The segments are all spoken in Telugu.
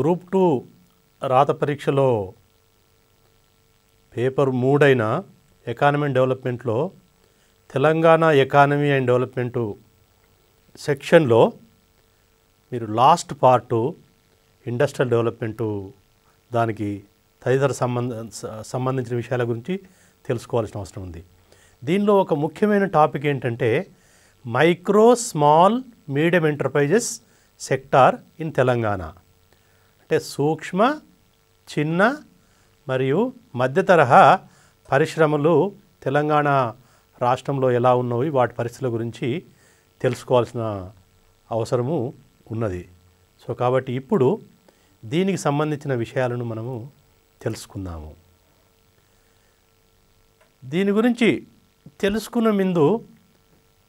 గ్రూప్ టూ రాత పరీక్షలో పేపర్ మూడైన ఎకానమీ అండ్ డెవలప్మెంట్లో తెలంగాణ ఎకానమీ అండ్ డెవలప్మెంటు సెక్షన్లో మీరు లాస్ట్ పార్టు ఇండస్ట్రియల్ డెవలప్మెంటు దానికి తదితర సంబంధ సంబంధించిన విషయాల గురించి తెలుసుకోవాల్సిన అవసరం ఉంది దీనిలో ఒక ముఖ్యమైన టాపిక్ ఏంటంటే micro small medium enterprises sector in Telangana అంటే సూక్ష్మ చిన్న మరియు మధ్య తరహా పరిశ్రమలు తెలంగాణ రాష్ట్రంలో ఎలా ఉన్నవి వాటి పరిస్థితుల గురించి తెలుసుకోవాల్సిన అవసరము ఉన్నది సో కాబట్టి ఇప్పుడు దీనికి సంబంధించిన విషయాలను మనము తెలుసుకుందాము దీని గురించి తెలుసుకున్న ముందు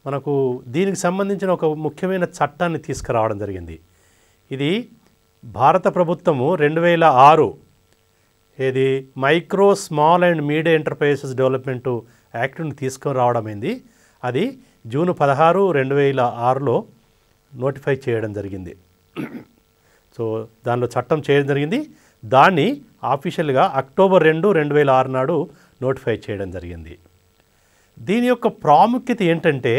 మనకు దీనికి సంబంధించిన ఒక ముఖ్యమైన చట్టాన్ని తీసుకురావడం జరిగింది ఇది భారత ప్రభుత్వము రెండు వేల ఆరు ఇది micro small and media enterprises development యాక్ట్ని తీసుకొని రావడమైంది అది జూన్ పదహారు రెండు వేల ఆరులో నోటిఫై చేయడం జరిగింది సో దానిలో చట్టం చేయడం జరిగింది దాన్ని ఆఫీషియల్గా అక్టోబర్ రెండు రెండు వేల ఆరు నాడు నోటిఫై చేయడం జరిగింది దీని యొక్క ప్రాముఖ్యత ఏంటంటే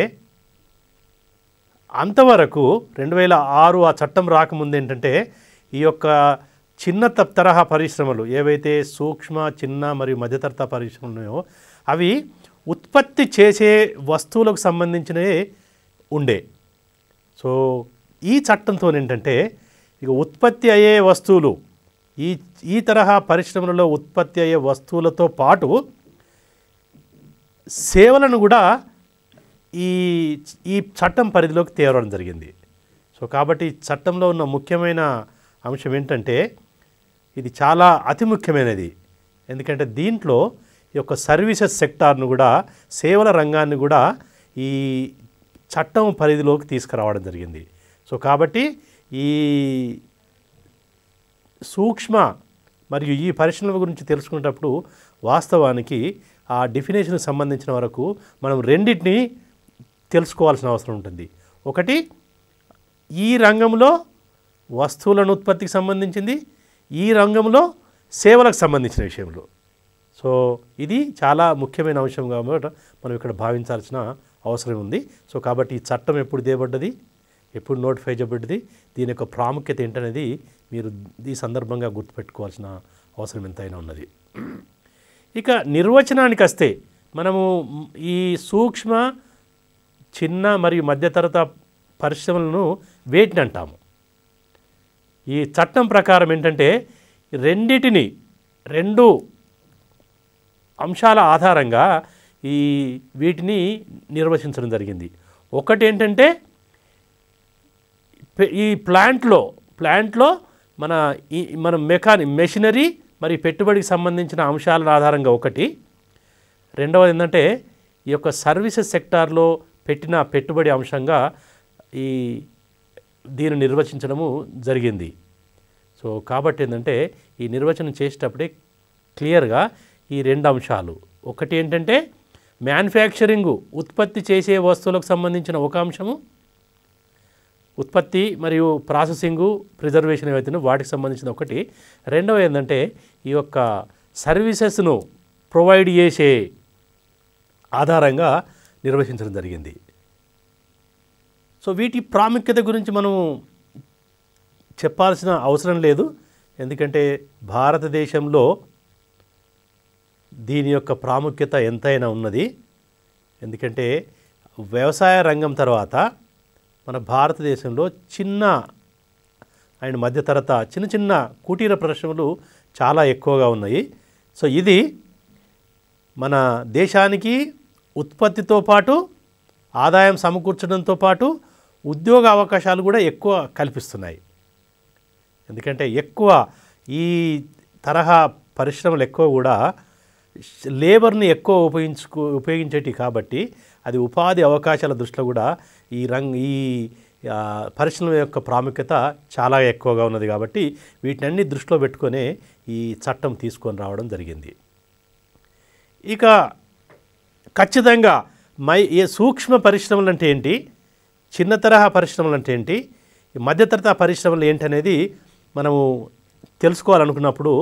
అంతవరకు రెండు వేల ఆరు ఆ చట్టం రాకముందు ఏంటంటే ఈ యొక్క చిన్న తరహా పరిశ్రమలు ఏవైతే సూక్ష్మ చిన్న మరియు మధ్యతరత పరిశ్రమలు ఉన్నాయో అవి ఉత్పత్తి చేసే వస్తువులకు సంబంధించినవి ఉండే సో ఈ చట్టంతో ఏంటంటే ఇక ఉత్పత్తి అయ్యే వస్తువులు ఈ ఈ తరహా పరిశ్రమలలో ఉత్పత్తి అయ్యే వస్తువులతో పాటు సేవలను కూడా ఈ ఈ చట్టం పరిధిలోకి తేవడం జరిగింది సో కాబట్టి చట్టంలో ఉన్న ముఖ్యమైన అంశం ఏంటంటే ఇది చాలా అతి ముఖ్యమైనది ఎందుకంటే దీంట్లో ఈ యొక్క సర్వీసెస్ సెక్టార్ను కూడా సేవల రంగాన్ని కూడా ఈ చట్టం పరిధిలోకి తీసుకురావడం జరిగింది సో కాబట్టి ఈ సూక్ష్మ మరియు ఈ పరిశ్రమల గురించి తెలుసుకునేటప్పుడు వాస్తవానికి ఆ డెఫినేషన్కి సంబంధించిన వరకు మనం రెండింటిని తెలుసుకోవాల్సిన అవసరం ఉంటుంది ఒకటి ఈ రంగంలో వస్తువులను ఉత్పత్తికి సంబంధించింది ఈ రంగంలో సేవలకు సంబంధించిన విషయంలో సో ఇది చాలా ముఖ్యమైన అంశం కాబట్టి మనం ఇక్కడ భావించాల్సిన అవసరం ఉంది సో కాబట్టి ఈ చట్టం ఎప్పుడు దేబడ్డది ఎప్పుడు నోటిఫై చేయబడ్డది దీని యొక్క ప్రాముఖ్యత ఏంటనేది మీరు ఈ సందర్భంగా గుర్తుపెట్టుకోవాల్సిన అవసరం ఎంతైనా ఉన్నది ఇక నిర్వచనానికి వస్తే మనము ఈ సూక్ష్మ చిన్న మరియు మధ్యతరత పరిశ్రమలను వేటిని అంటాము ఈ చట్టం ప్రకారం ఏంటంటే రెండిటిని రెండు అంశాల ఆధారంగా ఈ వీటిని నిర్వచించడం జరిగింది ఒకటి ఏంటంటే ఈ ప్లాంట్లో ప్లాంట్లో మన ఈ మన మెకానిక్ మెషినరీ మరి పెట్టుబడికి సంబంధించిన అంశాల ఆధారంగా ఒకటి రెండవది ఏంటంటే ఈ యొక్క సర్వీసెస్ సెక్టార్లో పెట్టిన పెట్టుబడి అంశంగా ఈ దీన్ని నిర్వచించడము జరిగింది సో కాబట్టి ఏంటంటే ఈ నిర్వచనం చేసేటప్పుడే క్లియర్గా ఈ రెండు అంశాలు ఒకటి ఏంటంటే మ్యానుఫ్యాక్చరింగ్ ఉత్పత్తి చేసే వస్తువులకు సంబంధించిన ఒక అంశము ఉత్పత్తి మరియు ప్రాసెసింగు ప్రిజర్వేషన్ ఏవైతే వాటికి సంబంధించిన ఒకటి రెండవ ఏంటంటే ఈ యొక్క సర్వీసెస్ను ప్రొవైడ్ చేసే ఆధారంగా నిర్వచించడం జరిగింది సో వీటి ప్రాముఖ్యత గురించి మనం చెప్పాల్సిన అవసరం లేదు ఎందుకంటే భారతదేశంలో దీని యొక్క ప్రాముఖ్యత ఎంతైనా ఉన్నది ఎందుకంటే వ్యవసాయ రంగం తర్వాత మన భారతదేశంలో చిన్న అండ్ మధ్యతరత చిన్న చిన్న కుటీర పరిశ్రమలు చాలా ఎక్కువగా ఉన్నాయి సో ఇది మన దేశానికి ఉత్పత్తితో పాటు ఆదాయం సమకూర్చడంతో పాటు ఉద్యోగ అవకాశాలు కూడా ఎక్కువ కల్పిస్తున్నాయి ఎందుకంటే ఎక్కువ ఈ తరహా పరిశ్రమలు ఎక్కువ కూడా లేబర్ని ఎక్కువ ఉపయోగించుకో ఉపయోగించేటి కాబట్టి అది ఉపాధి అవకాశాల దృష్టిలో కూడా ఈ రంగ్ ఈ పరిశ్రమ యొక్క ప్రాముఖ్యత చాలా ఎక్కువగా ఉన్నది కాబట్టి అన్ని దృష్టిలో పెట్టుకునే ఈ చట్టం తీసుకొని రావడం జరిగింది ఇక ఖచ్చితంగా మై ఏ సూక్ష్మ పరిశ్రమలు అంటే ఏంటి చిన్న తరహా పరిశ్రమలు అంటే ఏంటి తరహా పరిశ్రమలు ఏంటనేది మనము తెలుసుకోవాలనుకున్నప్పుడు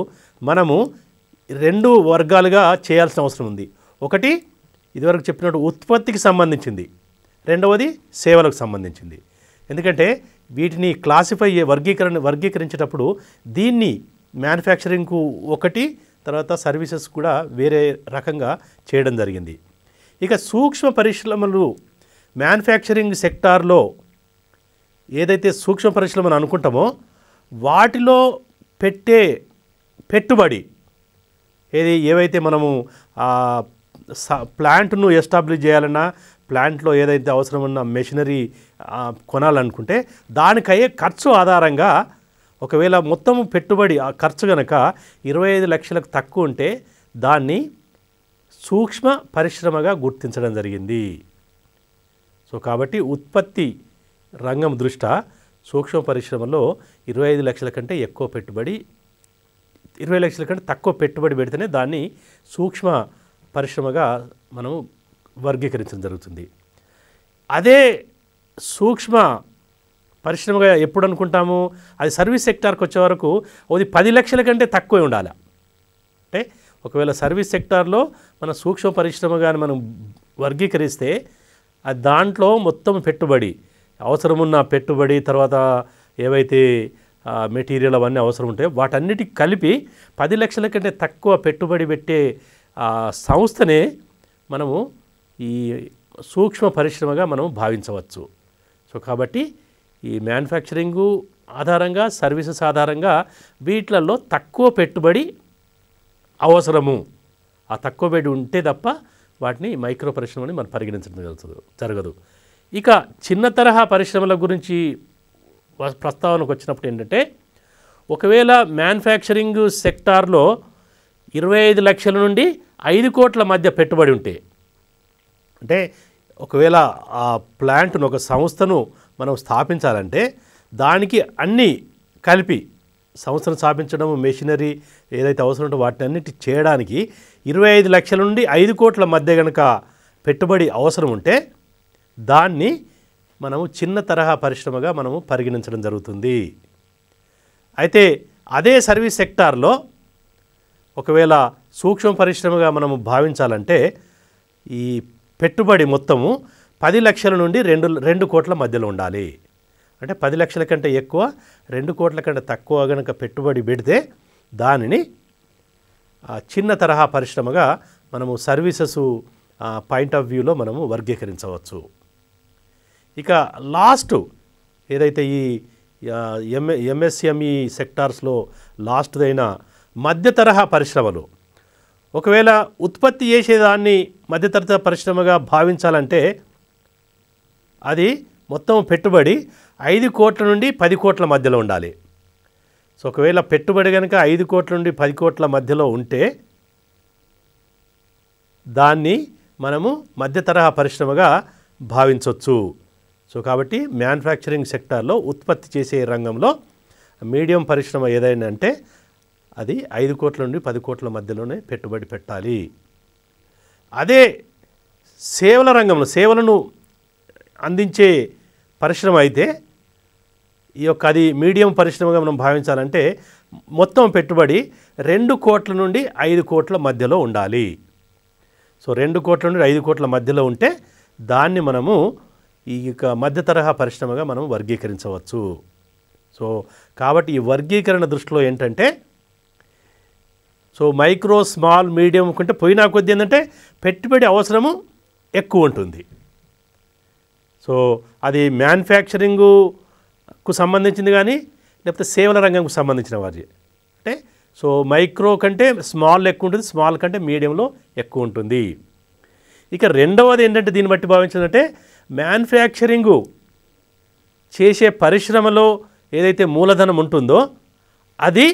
మనము రెండు వర్గాలుగా చేయాల్సిన అవసరం ఉంది ఒకటి ఇదివరకు చెప్పినట్టు ఉత్పత్తికి సంబంధించింది రెండవది సేవలకు సంబంధించింది ఎందుకంటే వీటిని క్లాసిఫై వర్గీకరణ వర్గీకరించేటప్పుడు దీన్ని మ్యానుఫ్యాక్చరింగ్కు ఒకటి తర్వాత సర్వీసెస్ కూడా వేరే రకంగా చేయడం జరిగింది ఇక సూక్ష్మ పరిశ్రమలు మ్యానుఫ్యాక్చరింగ్ సెక్టార్లో ఏదైతే సూక్ష్మ అని అనుకుంటామో వాటిలో పెట్టే పెట్టుబడి ఏది ఏవైతే మనము ప్లాంట్ను ఎస్టాబ్లిష్ చేయాలన్నా ప్లాంట్లో ఏదైతే అవసరం ఉన్న మెషినరీ కొనాలనుకుంటే దానికయ్యే ఖర్చు ఆధారంగా ఒకవేళ మొత్తం పెట్టుబడి ఆ ఖర్చు కనుక ఇరవై ఐదు లక్షలకు తక్కువ ఉంటే దాన్ని సూక్ష్మ పరిశ్రమగా గుర్తించడం జరిగింది సో కాబట్టి ఉత్పత్తి రంగం దృష్ట్యా సూక్ష్మ పరిశ్రమలో ఇరవై ఐదు లక్షల కంటే ఎక్కువ పెట్టుబడి ఇరవై లక్షల కంటే తక్కువ పెట్టుబడి పెడితేనే దాన్ని సూక్ష్మ పరిశ్రమగా మనం వర్గీకరించడం జరుగుతుంది అదే సూక్ష్మ పరిశ్రమగా ఎప్పుడు అనుకుంటాము అది సర్వీస్ సెక్టార్కి వచ్చే వరకు అది పది లక్షల కంటే తక్కువే ఉండాలి అంటే ఒకవేళ సర్వీస్ సెక్టార్లో మన సూక్ష్మ పరిశ్రమగా మనం వర్గీకరిస్తే దాంట్లో మొత్తం పెట్టుబడి అవసరమున్న పెట్టుబడి తర్వాత ఏవైతే మెటీరియల్ అవన్నీ అవసరం ఉంటాయో వాటన్నిటి కలిపి పది లక్షల కంటే తక్కువ పెట్టుబడి పెట్టే సంస్థనే మనము ఈ సూక్ష్మ పరిశ్రమగా మనం భావించవచ్చు సో కాబట్టి ఈ మ్యానుఫ్యాక్చరింగు ఆధారంగా సర్వీసెస్ ఆధారంగా వీటిలలో తక్కువ పెట్టుబడి అవసరము ఆ తక్కువ పెట్టుబడి ఉంటే తప్ప వాటిని మైక్రో పరిశ్రమ అని మనం పరిగణించడం జరుగుతుంది జరగదు ఇక చిన్న తరహా పరిశ్రమల గురించి ప్రస్తావనకు వచ్చినప్పుడు ఏంటంటే ఒకవేళ మ్యానుఫ్యాక్చరింగ్ సెక్టార్లో ఇరవై ఐదు లక్షల నుండి ఐదు కోట్ల మధ్య పెట్టుబడి ఉంటే అంటే ఒకవేళ ఆ ప్లాంట్ను ఒక సంస్థను మనం స్థాపించాలంటే దానికి అన్నీ కలిపి సంస్థను స్థాపించడం మెషినరీ ఏదైతే అవసరం ఉంటో వాటిని అన్నిటి చేయడానికి ఇరవై ఐదు లక్షల నుండి ఐదు కోట్ల మధ్య కనుక పెట్టుబడి అవసరం ఉంటే దాన్ని మనము చిన్న తరహా పరిశ్రమగా మనము పరిగణించడం జరుగుతుంది అయితే అదే సర్వీస్ సెక్టార్లో ఒకవేళ సూక్ష్మ పరిశ్రమగా మనము భావించాలంటే ఈ పెట్టుబడి మొత్తము పది లక్షల నుండి రెండు రెండు కోట్ల మధ్యలో ఉండాలి అంటే పది లక్షల కంటే ఎక్కువ రెండు కోట్ల కంటే తక్కువ కనుక పెట్టుబడి పెడితే దానిని చిన్న తరహా పరిశ్రమగా మనము సర్వీసెస్ పాయింట్ ఆఫ్ వ్యూలో మనము వర్గీకరించవచ్చు ఇక లాస్ట్ ఏదైతే ఈ ఎంఏ ఎంఎస్ఎంఈ సెక్టార్స్లో లాస్ట్దైన మధ్య తరహా పరిశ్రమలు ఒకవేళ ఉత్పత్తి చేసేదాన్ని మధ్యతరత పరిశ్రమగా భావించాలంటే అది మొత్తం పెట్టుబడి ఐదు కోట్ల నుండి పది కోట్ల మధ్యలో ఉండాలి సో ఒకవేళ పెట్టుబడి కనుక ఐదు కోట్ల నుండి పది కోట్ల మధ్యలో ఉంటే దాన్ని మనము మధ్య తరహా పరిశ్రమగా భావించవచ్చు సో కాబట్టి మ్యానుఫ్యాక్చరింగ్ సెక్టార్లో ఉత్పత్తి చేసే రంగంలో మీడియం పరిశ్రమ ఏదైనా అంటే అది ఐదు కోట్ల నుండి పది కోట్ల మధ్యలోనే పెట్టుబడి పెట్టాలి అదే సేవల రంగంలో సేవలను అందించే పరిశ్రమ అయితే ఈ యొక్క అది మీడియం పరిశ్రమగా మనం భావించాలంటే మొత్తం పెట్టుబడి రెండు కోట్ల నుండి ఐదు కోట్ల మధ్యలో ఉండాలి సో రెండు కోట్ల నుండి ఐదు కోట్ల మధ్యలో ఉంటే దాన్ని మనము ఈ యొక్క మధ్య తరహా పరిశ్రమగా మనం వర్గీకరించవచ్చు సో కాబట్టి ఈ వర్గీకరణ దృష్టిలో ఏంటంటే సో మైక్రో స్మాల్ మీడియం కంటే పోయినా కొద్ది ఏంటంటే పెట్టుబడి అవసరము ఎక్కువ ఉంటుంది సో అది మ్యానుఫ్యాక్చరింగు కు సంబంధించింది కానీ లేకపోతే సేవల రంగంకు సంబంధించిన వారి అంటే సో మైక్రో కంటే స్మాల్ ఎక్కువ ఉంటుంది స్మాల్ కంటే మీడియంలో ఎక్కువ ఉంటుంది ఇక రెండవది ఏంటంటే దీన్ని బట్టి భావించిందంటే మ్యానుఫ్యాక్చరింగు చేసే పరిశ్రమలో ఏదైతే మూలధనం ఉంటుందో అది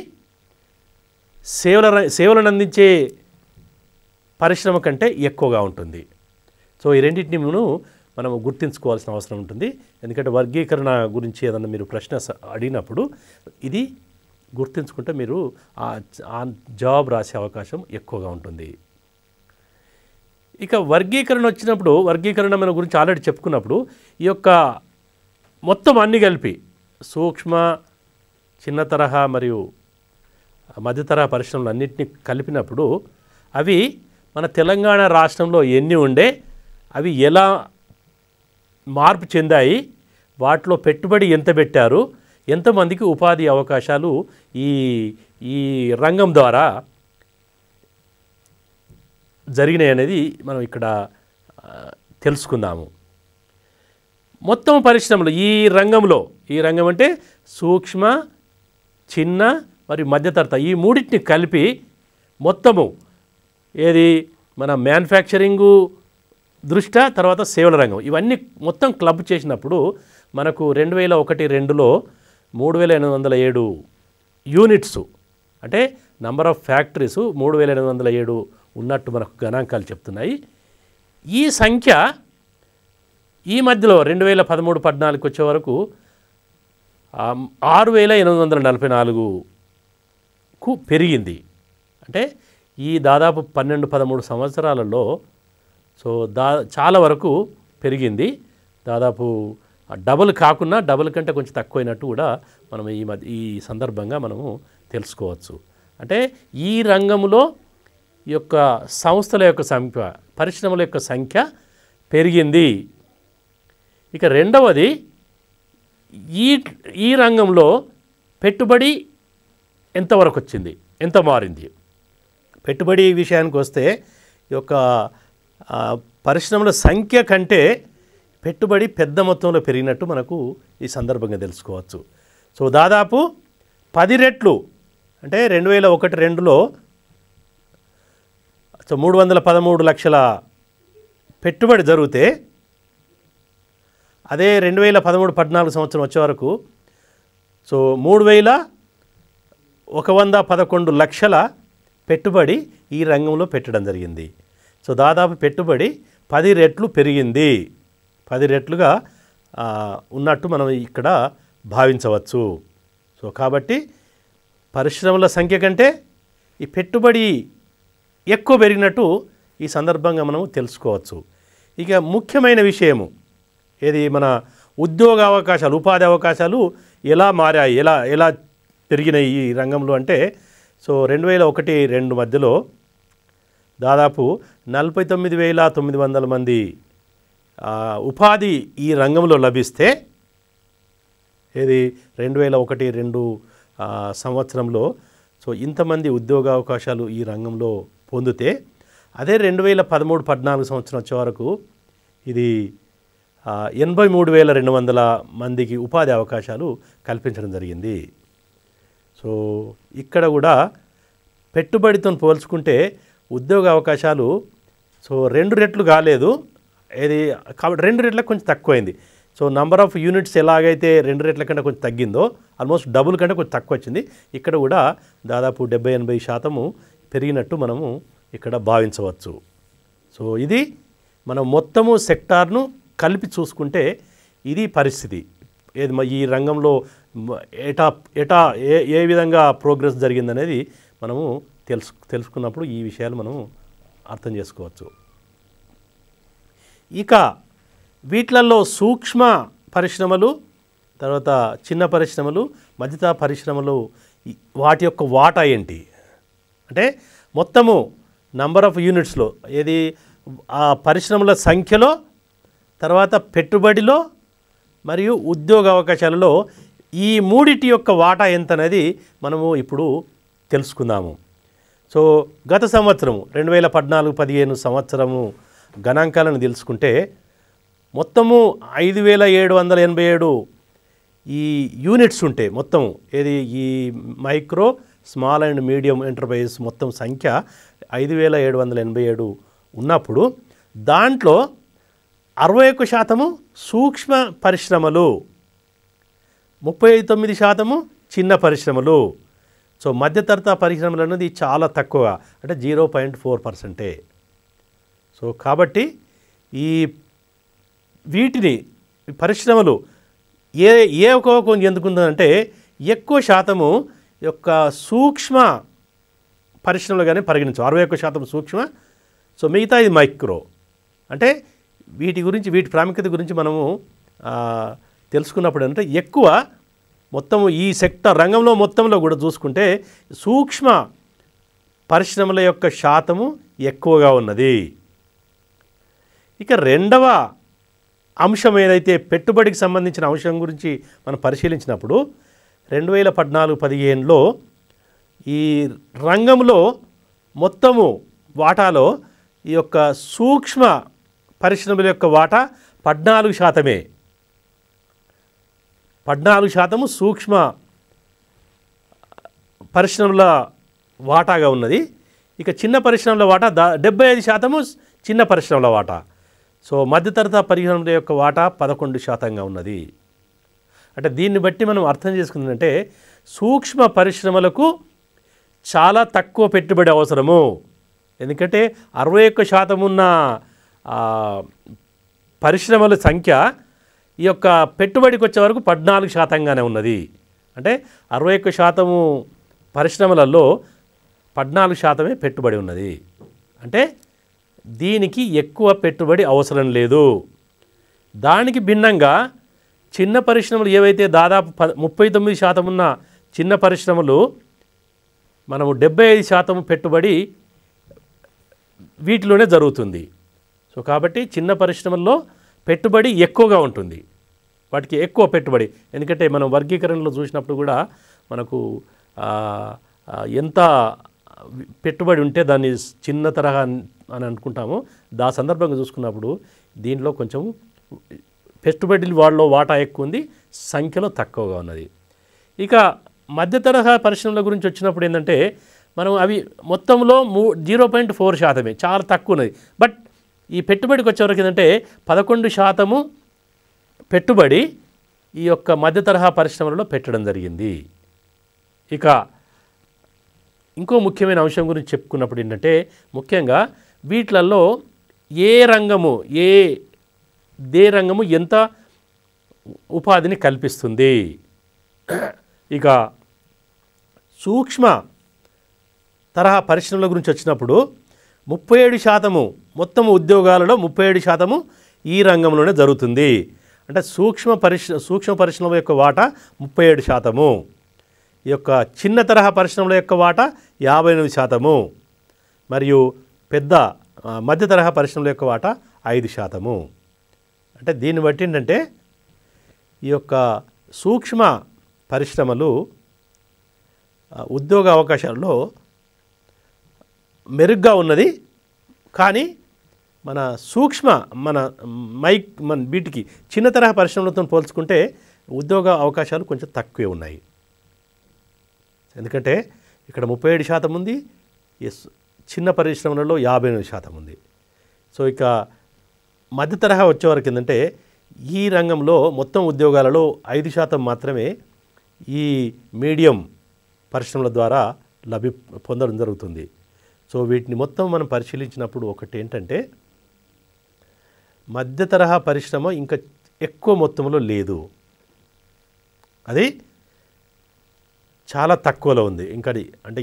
సేవల సేవలను అందించే పరిశ్రమ కంటే ఎక్కువగా ఉంటుంది సో ఈ రెండింటిని మనం మనము గుర్తించుకోవాల్సిన అవసరం ఉంటుంది ఎందుకంటే వర్గీకరణ గురించి ఏదన్నా మీరు ప్రశ్న అడిగినప్పుడు ఇది గుర్తించుకుంటే మీరు ఆ జవాబు రాసే అవకాశం ఎక్కువగా ఉంటుంది ఇక వర్గీకరణ వచ్చినప్పుడు వర్గీకరణ మన గురించి ఆల్రెడీ చెప్పుకున్నప్పుడు ఈ యొక్క మొత్తం అన్ని కలిపి సూక్ష్మ చిన్న తరహా మరియు మధ్య తరహా పరిశ్రమలు అన్నింటినీ కలిపినప్పుడు అవి మన తెలంగాణ రాష్ట్రంలో ఎన్ని ఉండే అవి ఎలా మార్పు చెందాయి వాటిలో పెట్టుబడి ఎంత పెట్టారు ఎంతమందికి ఉపాధి అవకాశాలు ఈ ఈ రంగం ద్వారా జరిగినాయి అనేది మనం ఇక్కడ తెలుసుకుందాము మొత్తం పరిశ్రమలు ఈ రంగంలో ఈ రంగం అంటే సూక్ష్మ చిన్న మరి మధ్యతరత ఈ మూడింటిని కలిపి మొత్తము ఏది మన మ్యానుఫ్యాక్చరింగు దృష్ట తర్వాత సేవల రంగం ఇవన్నీ మొత్తం క్లబ్ చేసినప్పుడు మనకు రెండు వేల ఒకటి రెండులో మూడు వేల ఎనిమిది వందల ఏడు యూనిట్స్ అంటే నంబర్ ఆఫ్ ఫ్యాక్టరీస్ మూడు వేల ఎనిమిది వందల ఏడు ఉన్నట్టు మనకు గణాంకాలు చెప్తున్నాయి ఈ సంఖ్య ఈ మధ్యలో రెండు వేల పదమూడు పద్నాలుగు వచ్చే వరకు ఆరు వేల ఎనిమిది వందల నలభై నాలుగుకు పెరిగింది అంటే ఈ దాదాపు పన్నెండు పదమూడు సంవత్సరాలలో సో దా చాలా వరకు పెరిగింది దాదాపు డబుల్ కాకుండా డబుల్ కంటే కొంచెం తక్కువైనట్టు కూడా మనం ఈ మధ్య ఈ సందర్భంగా మనము తెలుసుకోవచ్చు అంటే ఈ రంగంలో యొక్క సంస్థల యొక్క సంఖ్య పరిశ్రమల యొక్క సంఖ్య పెరిగింది ఇక రెండవది ఈ ఈ రంగంలో పెట్టుబడి ఎంతవరకు వచ్చింది ఎంత మారింది పెట్టుబడి విషయానికి వస్తే ఈ యొక్క పరిశ్రమల సంఖ్య కంటే పెట్టుబడి పెద్ద మొత్తంలో పెరిగినట్టు మనకు ఈ సందర్భంగా తెలుసుకోవచ్చు సో దాదాపు పది రెట్లు అంటే రెండు వేల ఒకటి రెండులో సో మూడు వందల పదమూడు లక్షల పెట్టుబడి జరిగితే అదే రెండు వేల పదమూడు పద్నాలుగు సంవత్సరం వచ్చే వరకు సో మూడు వేల ఒక వంద పదకొండు లక్షల పెట్టుబడి ఈ రంగంలో పెట్టడం జరిగింది సో దాదాపు పెట్టుబడి పది రెట్లు పెరిగింది పది రెట్లుగా ఉన్నట్టు మనం ఇక్కడ భావించవచ్చు సో కాబట్టి పరిశ్రమల సంఖ్య కంటే ఈ పెట్టుబడి ఎక్కువ పెరిగినట్టు ఈ సందర్భంగా మనం తెలుసుకోవచ్చు ఇక ముఖ్యమైన విషయము ఏది మన ఉద్యోగ అవకాశాలు ఉపాధి అవకాశాలు ఎలా మారాయి ఎలా ఎలా పెరిగినాయి ఈ రంగంలో అంటే సో రెండు వేల ఒకటి రెండు మధ్యలో దాదాపు నలభై తొమ్మిది వేల తొమ్మిది వందల మంది ఉపాధి ఈ రంగంలో లభిస్తే ఏది రెండు వేల ఒకటి రెండు సంవత్సరంలో సో ఇంతమంది ఉద్యోగ అవకాశాలు ఈ రంగంలో పొందితే అదే రెండు వేల పదమూడు పద్నాలుగు సంవత్సరం వచ్చే వరకు ఇది ఎనభై మూడు వేల రెండు వందల మందికి ఉపాధి అవకాశాలు కల్పించడం జరిగింది సో ఇక్కడ కూడా పెట్టుబడితో పోల్చుకుంటే ఉద్యోగ అవకాశాలు సో రెండు రెట్లు కాలేదు ఇది కాబట్టి రెండు రెట్లకు కొంచెం తక్కువైంది సో నంబర్ ఆఫ్ యూనిట్స్ ఎలాగైతే రెండు రెట్ల కంటే కొంచెం తగ్గిందో ఆల్మోస్ట్ డబుల్ కంటే కొంచెం తక్కువ వచ్చింది ఇక్కడ కూడా దాదాపు డెబ్బై ఎనభై శాతము పెరిగినట్టు మనము ఇక్కడ భావించవచ్చు సో ఇది మనం మొత్తము సెక్టార్ను కలిపి చూసుకుంటే ఇది పరిస్థితి ఏది ఈ రంగంలో ఎటా ఎటా ఏ ఏ విధంగా ప్రోగ్రెస్ జరిగిందనేది మనము తెలుసు తెలుసుకున్నప్పుడు ఈ విషయాలు మనం అర్థం చేసుకోవచ్చు ఇక వీటిలలో సూక్ష్మ పరిశ్రమలు తర్వాత చిన్న పరిశ్రమలు మధ్యత పరిశ్రమలు వాటి యొక్క వాటా ఏంటి అంటే మొత్తము నంబర్ ఆఫ్ యూనిట్స్లో ఏది ఆ పరిశ్రమల సంఖ్యలో తర్వాత పెట్టుబడిలో మరియు ఉద్యోగ అవకాశాలలో ఈ మూడిటి యొక్క వాటా ఎంత అనేది మనము ఇప్పుడు తెలుసుకుందాము సో గత సంవత్సరము రెండు వేల పద్నాలుగు పదిహేను సంవత్సరము గణాంకాలను తెలుసుకుంటే మొత్తము ఐదు వేల ఏడు వందల ఎనభై ఏడు ఈ యూనిట్స్ ఉంటే మొత్తం ఏది ఈ micro small and medium enterprises మొత్తం సంఖ్య ఐదు వేల ఏడు వందల ఎనభై ఏడు ఉన్నప్పుడు దాంట్లో అరవై ఒక్క శాతము సూక్ష్మ పరిశ్రమలు ముప్పై తొమ్మిది శాతము చిన్న పరిశ్రమలు సో మధ్యతరత పరిశ్రమలు అనేది చాలా తక్కువ అంటే జీరో పాయింట్ ఫోర్ పర్సెంటే సో కాబట్టి ఈ వీటిని పరిశ్రమలు ఏ ఏ ఎందుకు ఎందుకుందంటే ఎక్కువ శాతము యొక్క సూక్ష్మ పరిశ్రమలు కానీ పరిగణించు అరవై ఒక్క శాతం సూక్ష్మ సో మిగతా ఇది మైక్రో అంటే వీటి గురించి వీటి ప్రాముఖ్యత గురించి మనము తెలుసుకున్నప్పుడు అంటే ఎక్కువ మొత్తం ఈ సెక్టర్ రంగంలో మొత్తంలో కూడా చూసుకుంటే సూక్ష్మ పరిశ్రమల యొక్క శాతము ఎక్కువగా ఉన్నది ఇక రెండవ అంశం ఏదైతే పెట్టుబడికి సంబంధించిన అంశం గురించి మనం పరిశీలించినప్పుడు రెండు వేల పద్నాలుగు పదిహేనులో ఈ రంగంలో మొత్తము వాటాలో ఈ యొక్క సూక్ష్మ పరిశ్రమల యొక్క వాటా పద్నాలుగు శాతమే పద్నాలుగు శాతము సూక్ష్మ పరిశ్రమల వాటాగా ఉన్నది ఇక చిన్న పరిశ్రమల వాటా దా డెబ్బై ఐదు శాతము చిన్న పరిశ్రమల వాటా సో మధ్యతరత పరిశ్రమల యొక్క వాటా పదకొండు శాతంగా ఉన్నది అంటే దీన్ని బట్టి మనం అర్థం చేసుకుందంటే సూక్ష్మ పరిశ్రమలకు చాలా తక్కువ పెట్టుబడి అవసరము ఎందుకంటే అరవై ఒక్క శాతమున్న పరిశ్రమల సంఖ్య ఈ యొక్క పెట్టుబడికి వచ్చే వరకు పద్నాలుగు శాతంగానే ఉన్నది అంటే అరవై ఒక్క శాతము పరిశ్రమలలో పద్నాలుగు శాతమే పెట్టుబడి ఉన్నది అంటే దీనికి ఎక్కువ పెట్టుబడి అవసరం లేదు దానికి భిన్నంగా చిన్న పరిశ్రమలు ఏవైతే దాదాపు ప ముప్పై తొమ్మిది శాతం ఉన్న చిన్న పరిశ్రమలు మనము డెబ్బై ఐదు శాతం పెట్టుబడి వీటిలోనే జరుగుతుంది సో కాబట్టి చిన్న పరిశ్రమల్లో పెట్టుబడి ఎక్కువగా ఉంటుంది వాటికి ఎక్కువ పెట్టుబడి ఎందుకంటే మనం వర్గీకరణలో చూసినప్పుడు కూడా మనకు ఎంత పెట్టుబడి ఉంటే దాన్ని చిన్న తరహా అని అనుకుంటాము దా సందర్భంగా చూసుకున్నప్పుడు దీనిలో కొంచెం పెట్టుబడి వాళ్ళలో వాటా ఎక్కువ ఉంది సంఖ్యలో తక్కువగా ఉన్నది ఇక మధ్య తరహా పరిశ్రమల గురించి వచ్చినప్పుడు ఏంటంటే మనం అవి మొత్తంలో మూ జీరో పాయింట్ ఫోర్ శాతమే చాలా తక్కువ ఉన్నది బట్ ఈ పెట్టుబడికి వచ్చేవరకు ఏంటంటే పదకొండు శాతము పెట్టుబడి ఈ యొక్క మధ్య తరహా పరిశ్రమలలో పెట్టడం జరిగింది ఇక ఇంకో ముఖ్యమైన అంశం గురించి చెప్పుకున్నప్పుడు ఏంటంటే ముఖ్యంగా వీటిలలో ఏ రంగము ఏ దే రంగము ఎంత ఉపాధిని కల్పిస్తుంది ఇక సూక్ష్మ తరహా పరిశ్రమల గురించి వచ్చినప్పుడు ముప్పై ఏడు శాతము మొత్తం ఉద్యోగాలలో ముప్పై ఏడు శాతము ఈ రంగంలోనే జరుగుతుంది అంటే సూక్ష్మ పరిశ్ర సూక్ష్మ పరిశ్రమ యొక్క వాటా ముప్పై ఏడు శాతము ఈ యొక్క చిన్న తరహా పరిశ్రమల యొక్క వాటా యాభై ఎనిమిది శాతము మరియు పెద్ద మధ్య తరహా పరిశ్రమల యొక్క వాటా ఐదు శాతము అంటే దీన్ని బట్టి ఏంటంటే ఈ యొక్క సూక్ష్మ పరిశ్రమలు ఉద్యోగ అవకాశాల్లో మెరుగ్గా ఉన్నది కానీ మన సూక్ష్మ మన మైక్ మన వీటికి చిన్న తరహా పరిశ్రమలతో పోల్చుకుంటే ఉద్యోగ అవకాశాలు కొంచెం తక్కువే ఉన్నాయి ఎందుకంటే ఇక్కడ ముప్పై ఏడు శాతం ఉంది ఎస్ చిన్న పరిశ్రమలలో యాభై ఎనిమిది శాతం ఉంది సో ఇక మధ్య తరహా వచ్చేవరకు ఏంటంటే ఈ రంగంలో మొత్తం ఉద్యోగాలలో ఐదు శాతం మాత్రమే ఈ మీడియం పరిశ్రమల ద్వారా లభి పొందడం జరుగుతుంది సో వీటిని మొత్తం మనం పరిశీలించినప్పుడు ఒకటి ఏంటంటే మధ్య తరహా పరిశ్రమ ఇంకా ఎక్కువ మొత్తంలో లేదు అది చాలా తక్కువలో ఉంది ఇంకా అంటే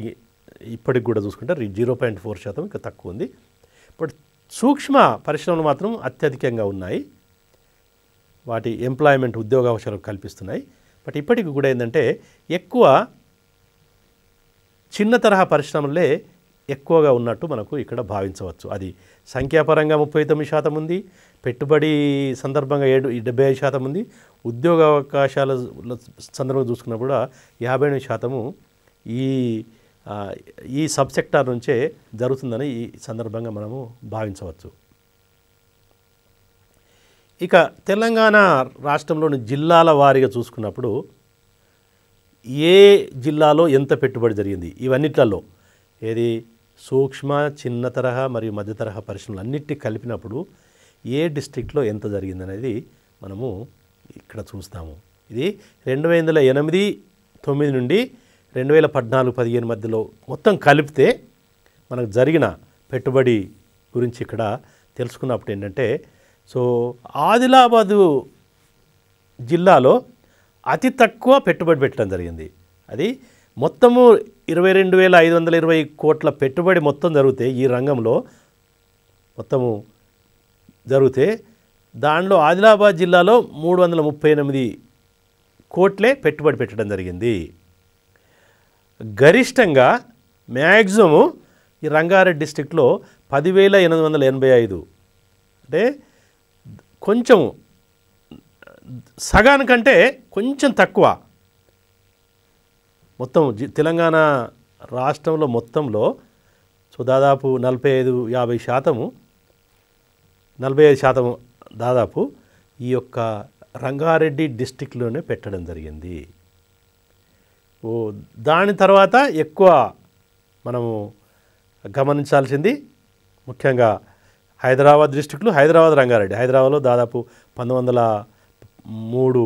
ఇప్పటికి కూడా చూసుకుంటే జీరో పాయింట్ ఫోర్ శాతం ఇంకా తక్కువ ఉంది బట్ సూక్ష్మ పరిశ్రమలు మాత్రం అత్యధికంగా ఉన్నాయి వాటి ఎంప్లాయ్మెంట్ ఉద్యోగ అవకాశాలు కల్పిస్తున్నాయి బట్ ఇప్పటికి కూడా ఏంటంటే ఎక్కువ చిన్న తరహా పరిశ్రమలే ఎక్కువగా ఉన్నట్టు మనకు ఇక్కడ భావించవచ్చు అది సంఖ్యాపరంగా ముప్పై తొమ్మిది శాతం ఉంది పెట్టుబడి సందర్భంగా ఏడు డెబ్బై ఐదు శాతం ఉంది ఉద్యోగ అవకాశాల సందర్భంగా చూసుకున్నా కూడా యాభై ఎనిమిది శాతము ఈ ఈ సబ్ సెక్టార్ నుంచే జరుగుతుందని ఈ సందర్భంగా మనము భావించవచ్చు ఇక తెలంగాణ రాష్ట్రంలోని జిల్లాల వారీగా చూసుకున్నప్పుడు ఏ జిల్లాలో ఎంత పెట్టుబడి జరిగింది ఇవన్నిట్లలో ఏది సూక్ష్మ చిన్న తరహా మరియు మధ్య తరహా పరిశ్రమలు అన్నిటి కలిపినప్పుడు ఏ డిస్టిక్లో ఎంత జరిగిందనేది మనము ఇక్కడ చూస్తాము ఇది రెండు వేల ఎనిమిది తొమ్మిది నుండి రెండు వేల పద్నాలుగు పదిహేను మధ్యలో మొత్తం కలిపితే మనకు జరిగిన పెట్టుబడి గురించి ఇక్కడ తెలుసుకున్నప్పుడు ఏంటంటే సో ఆదిలాబాదు జిల్లాలో అతి తక్కువ పెట్టుబడి పెట్టడం జరిగింది అది మొత్తము ఇరవై రెండు వేల ఐదు వందల ఇరవై కోట్ల పెట్టుబడి మొత్తం జరిగితే ఈ రంగంలో మొత్తము జరిగితే దానిలో ఆదిలాబాద్ జిల్లాలో మూడు వందల ముప్పై ఎనిమిది కోట్లే పెట్టుబడి పెట్టడం జరిగింది గరిష్టంగా మ్యాక్సిమము ఈ రంగారెడ్డి డిస్టిక్లో పదివేల ఎనిమిది వందల ఎనభై ఐదు అంటే కొంచెం సగానికంటే కొంచెం తక్కువ మొత్తం తెలంగాణ రాష్ట్రంలో మొత్తంలో సో దాదాపు నలభై ఐదు యాభై శాతము నలభై ఐదు శాతం దాదాపు ఈ యొక్క రంగారెడ్డి డిస్టిక్లోనే పెట్టడం జరిగింది ఓ దాని తర్వాత ఎక్కువ మనము గమనించాల్సింది ముఖ్యంగా హైదరాబాద్ డిస్టిక్లు హైదరాబాద్ రంగారెడ్డి హైదరాబాద్లో దాదాపు పంతొమ్మిది వందల మూడు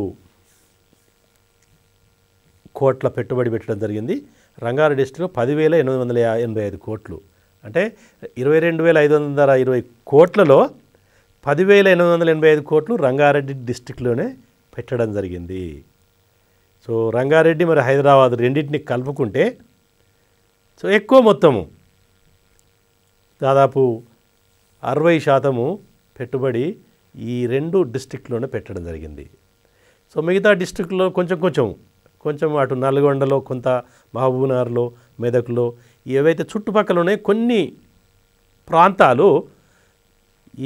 కోట్ల పెట్టుబడి పెట్టడం జరిగింది రంగారెడ్డి డిస్టిక్లో పదివేల ఎనిమిది వందల ఎనభై ఐదు కోట్లు అంటే ఇరవై రెండు వేల ఐదు వందల ఇరవై కోట్లలో పదివేల ఎనిమిది వందల ఎనభై ఐదు కోట్లు రంగారెడ్డి డిస్టిక్లోనే పెట్టడం జరిగింది సో రంగారెడ్డి మరి హైదరాబాద్ రెండింటిని కలుపుకుంటే సో ఎక్కువ మొత్తము దాదాపు అరవై శాతము పెట్టుబడి ఈ రెండు డిస్టిక్లోనే పెట్టడం జరిగింది సో మిగతా డిస్టిక్లో కొంచెం కొంచెం కొంచెం అటు నల్గొండలో కొంత మహబూబ్నగర్లో మెదక్లో ఏవైతే చుట్టుపక్కల ఉన్నాయో కొన్ని ప్రాంతాలు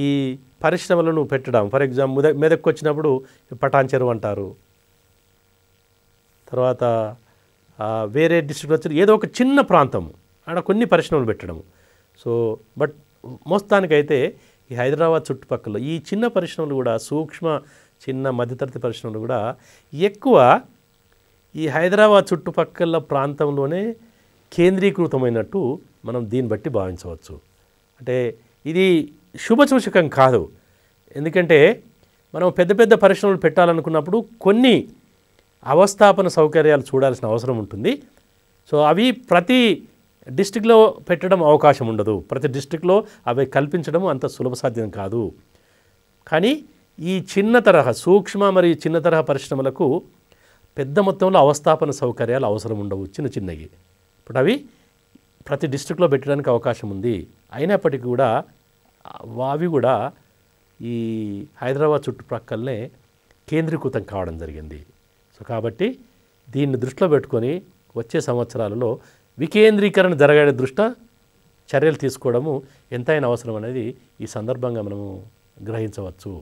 ఈ పరిశ్రమలను పెట్టడం ఫర్ ఎగ్జాంపుల్ మెద మెదక్కి వచ్చినప్పుడు పటాన్ చెరువు అంటారు తర్వాత వేరే డిస్ట్రిక్ట్ వచ్చి ఏదో ఒక చిన్న ప్రాంతం ఆడ కొన్ని పరిశ్రమలు పెట్టడం సో బట్ మొత్తానికైతే ఈ హైదరాబాద్ చుట్టుపక్కల ఈ చిన్న పరిశ్రమలు కూడా సూక్ష్మ చిన్న మధ్యతరగతి పరిశ్రమలు కూడా ఎక్కువ ఈ హైదరాబాద్ చుట్టుపక్కల ప్రాంతంలోనే కేంద్రీకృతమైనట్టు మనం దీన్ని బట్టి భావించవచ్చు అంటే ఇది శుభసూచకం కాదు ఎందుకంటే మనం పెద్ద పెద్ద పరిశ్రమలు పెట్టాలనుకున్నప్పుడు కొన్ని అవస్థాపన సౌకర్యాలు చూడాల్సిన అవసరం ఉంటుంది సో అవి ప్రతి డిస్టిక్లో పెట్టడం అవకాశం ఉండదు ప్రతి డిస్టిక్లో అవి కల్పించడం అంత సులభ సాధ్యం కాదు కానీ ఈ చిన్న తరహా సూక్ష్మ మరియు చిన్న తరహా పరిశ్రమలకు పెద్ద మొత్తంలో అవస్థాపన సౌకర్యాలు అవసరం ఉండవు చిన్న చిన్నవి ఇప్పుడు అవి ప్రతి డిస్టిక్లో పెట్టడానికి అవకాశం ఉంది అయినప్పటికీ కూడా అవి కూడా ఈ హైదరాబాద్ చుట్టుప్రక్కలనే కేంద్రీకృతం కావడం జరిగింది సో కాబట్టి దీన్ని దృష్టిలో పెట్టుకొని వచ్చే సంవత్సరాలలో వికేంద్రీకరణ జరగడం దృష్ట చర్యలు తీసుకోవడము ఎంతైనా అవసరం అనేది ఈ సందర్భంగా మనము గ్రహించవచ్చు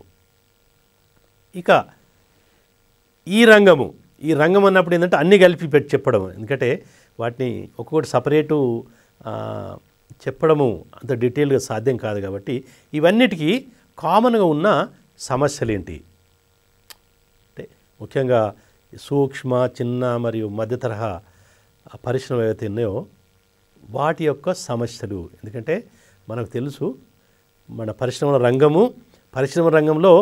ఇక ఈ రంగము ఈ రంగం అన్నప్పుడు ఏంటంటే అన్నీ కలిపి పెట్టి చెప్పడం ఎందుకంటే వాటిని ఒక్కొక్కటి సపరేటు చెప్పడము అంత డీటెయిల్గా సాధ్యం కాదు కాబట్టి ఇవన్నిటికీ కామన్గా ఉన్న సమస్యలు ఏంటి అంటే ముఖ్యంగా సూక్ష్మ చిన్న మరియు మధ్య తరహా పరిశ్రమలు ఏవైతే ఉన్నాయో వాటి యొక్క సమస్యలు ఎందుకంటే మనకు తెలుసు మన పరిశ్రమల రంగము పరిశ్రమ రంగంలో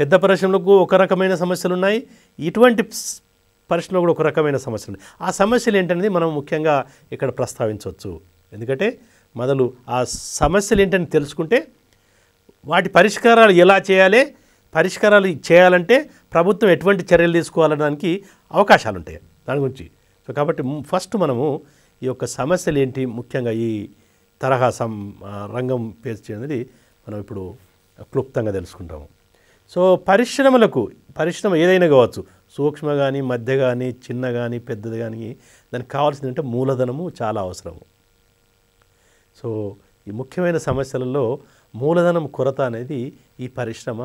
పెద్ద పరిశ్రమలకు ఒక రకమైన సమస్యలు ఉన్నాయి ఇటువంటి పరిశ్రమ కూడా ఒక రకమైన సమస్యలు ఉన్నాయి ఆ సమస్యలు ఏంటనేది మనం ముఖ్యంగా ఇక్కడ ప్రస్తావించవచ్చు ఎందుకంటే మొదలు ఆ సమస్యలు ఏంటని తెలుసుకుంటే వాటి పరిష్కారాలు ఎలా చేయాలి పరిష్కారాలు చేయాలంటే ప్రభుత్వం ఎటువంటి చర్యలు తీసుకోవాలనడానికి అవకాశాలు ఉంటాయి దాని గురించి సో కాబట్టి ఫస్ట్ మనము ఈ యొక్క సమస్యలు ఏంటి ముఖ్యంగా ఈ తరహా సం రంగం పేరు చేయనేది మనం ఇప్పుడు క్లుప్తంగా తెలుసుకుంటాము సో పరిశ్రమలకు పరిశ్రమ ఏదైనా కావచ్చు సూక్ష్మ కానీ మధ్య కానీ చిన్న కానీ పెద్దది కానీ దానికి కావాల్సింది అంటే మూలధనము చాలా అవసరము సో ఈ ముఖ్యమైన సమస్యలలో మూలధనం కొరత అనేది ఈ పరిశ్రమ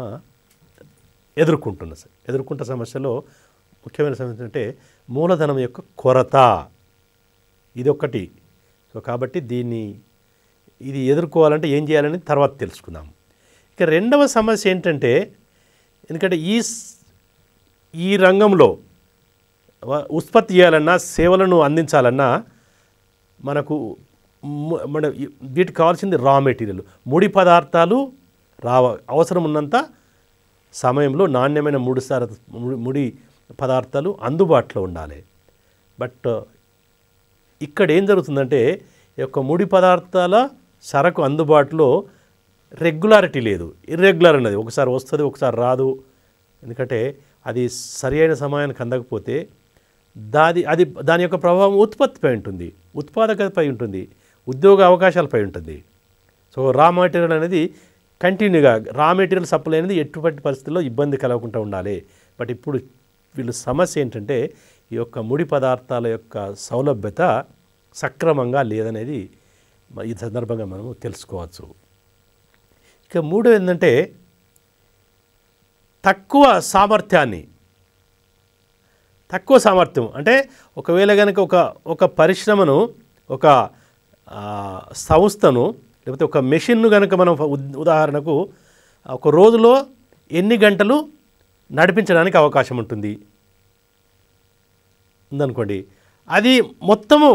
ఎదుర్కొంటున్న ఎదుర్కొంటున్న సమస్యలో ముఖ్యమైన సమస్య అంటే మూలధనం యొక్క కొరత ఇది ఒకటి సో కాబట్టి దీన్ని ఇది ఎదుర్కోవాలంటే ఏం చేయాలని తర్వాత తెలుసుకుందాం ఇక రెండవ సమస్య ఏంటంటే ఎందుకంటే ఈ ఈ రంగంలో ఉత్పత్తి చేయాలన్నా సేవలను అందించాలన్నా మనకు మన వీటికి కావాల్సింది రా మెటీరియల్ ముడి పదార్థాలు రావ అవసరం ఉన్నంత సమయంలో నాణ్యమైన ముడి సార ముడి పదార్థాలు అందుబాటులో ఉండాలి బట్ ఇక్కడ ఏం జరుగుతుందంటే ఈ యొక్క ముడి పదార్థాల సరకు అందుబాటులో రెగ్యులారిటీ లేదు ఇర్రెగ్యులర్ అనేది ఒకసారి వస్తుంది ఒకసారి రాదు ఎందుకంటే అది సరి అయిన సమయానికి అందకపోతే దాది అది దాని యొక్క ప్రభావం ఉత్పత్తిపై ఉంటుంది ఉత్పాదకతపై ఉంటుంది ఉద్యోగ అవకాశాలపై ఉంటుంది సో రా మెటీరియల్ అనేది కంటిన్యూగా రా మెటీరియల్ సప్లై అనేది ఎటువంటి పరిస్థితుల్లో ఇబ్బంది కలగకుండా ఉండాలి బట్ ఇప్పుడు వీళ్ళు సమస్య ఏంటంటే ఈ యొక్క ముడి పదార్థాల యొక్క సౌలభ్యత సక్రమంగా లేదనేది ఈ సందర్భంగా మనము తెలుసుకోవచ్చు ఇక మూడు ఏంటంటే తక్కువ సామర్థ్యాన్ని తక్కువ సామర్థ్యం అంటే ఒకవేళ కనుక ఒక ఒక పరిశ్రమను ఒక సంస్థను లేకపోతే ఒక మెషిన్ను కనుక మనం ఉదాహరణకు ఒక రోజులో ఎన్ని గంటలు నడిపించడానికి అవకాశం ఉంటుంది ఉందనుకోండి అది మొత్తము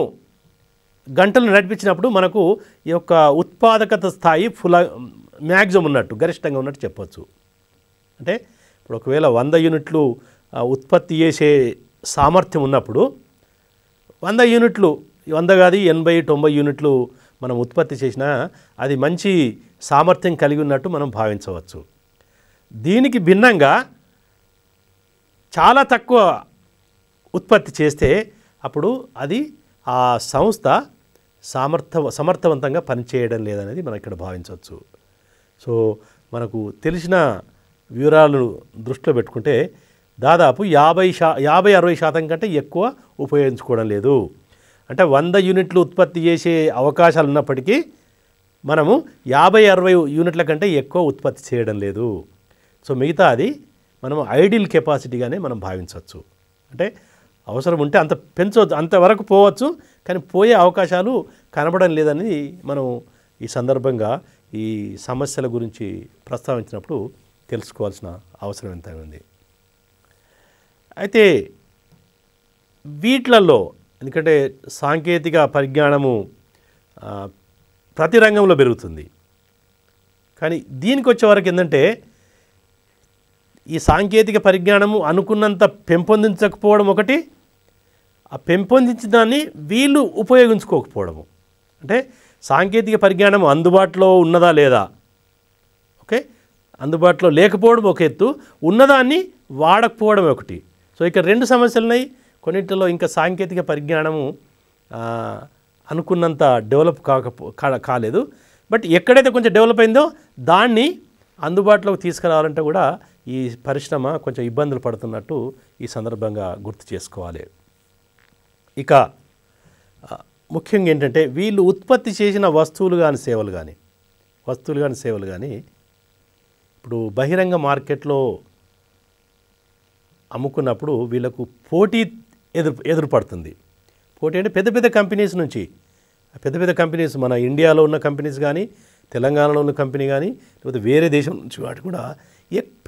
గంటలు నడిపించినప్పుడు మనకు ఈ యొక్క ఉత్పాదకత స్థాయి ఫుల్ మ్యాక్సిమం ఉన్నట్టు గరిష్టంగా ఉన్నట్టు చెప్పచ్చు అంటే ఇప్పుడు ఒకవేళ వంద యూనిట్లు ఉత్పత్తి చేసే సామర్థ్యం ఉన్నప్పుడు వంద యూనిట్లు వంద కాదు ఎనభై తొంభై యూనిట్లు మనం ఉత్పత్తి చేసినా అది మంచి సామర్థ్యం కలిగి ఉన్నట్టు మనం భావించవచ్చు దీనికి భిన్నంగా చాలా తక్కువ ఉత్పత్తి చేస్తే అప్పుడు అది ఆ సంస్థ సామర్థ సమర్థవంతంగా పనిచేయడం లేదనేది మనం ఇక్కడ భావించవచ్చు సో మనకు తెలిసిన వివరాలను దృష్టిలో పెట్టుకుంటే దాదాపు యాభై శా యాభై అరవై శాతం కంటే ఎక్కువ ఉపయోగించుకోవడం లేదు అంటే వంద యూనిట్లు ఉత్పత్తి చేసే అవకాశాలు ఉన్నప్పటికీ మనము యాభై అరవై యూనిట్ల కంటే ఎక్కువ ఉత్పత్తి చేయడం లేదు సో మిగతా అది మనం ఐడియల్ కెపాసిటీగానే మనం భావించవచ్చు అంటే అవసరం ఉంటే అంత పెంచవచ్చు అంతవరకు పోవచ్చు కానీ పోయే అవకాశాలు కనబడం లేదని మనం ఈ సందర్భంగా ఈ సమస్యల గురించి ప్రస్తావించినప్పుడు తెలుసుకోవాల్సిన అవసరం ఎంత ఉంది అయితే వీటిలలో ఎందుకంటే సాంకేతిక పరిజ్ఞానము ప్రతి రంగంలో పెరుగుతుంది కానీ దీనికి వచ్చేవరకు ఏంటంటే ఈ సాంకేతిక పరిజ్ఞానము అనుకున్నంత పెంపొందించకపోవడం ఒకటి ఆ పెంపొందించిన దాన్ని వీళ్ళు ఉపయోగించుకోకపోవడము అంటే సాంకేతిక పరిజ్ఞానం అందుబాటులో ఉన్నదా లేదా అందుబాటులో లేకపోవడం ఒక ఎత్తు ఉన్నదాన్ని వాడకపోవడం ఒకటి సో ఇక్కడ రెండు సమస్యలు ఉన్నాయి కొన్నింటిలో ఇంకా సాంకేతిక పరిజ్ఞానము అనుకున్నంత డెవలప్ కాకపో కాలేదు బట్ ఎక్కడైతే కొంచెం డెవలప్ అయిందో దాన్ని అందుబాటులోకి తీసుకురావాలంటే కూడా ఈ పరిశ్రమ కొంచెం ఇబ్బందులు పడుతున్నట్టు ఈ సందర్భంగా గుర్తు చేసుకోవాలి ఇక ముఖ్యంగా ఏంటంటే వీళ్ళు ఉత్పత్తి చేసిన వస్తువులు కానీ సేవలు కానీ వస్తువులు కానీ సేవలు కానీ ఇప్పుడు బహిరంగ మార్కెట్లో అమ్ముకున్నప్పుడు వీళ్ళకు పోటీ ఎదురు ఎదురుపడుతుంది పోటీ అంటే పెద్ద పెద్ద కంపెనీస్ నుంచి పెద్ద పెద్ద కంపెనీస్ మన ఇండియాలో ఉన్న కంపెనీస్ కానీ తెలంగాణలో ఉన్న కంపెనీ కానీ లేకపోతే వేరే దేశం నుంచి వాటి కూడా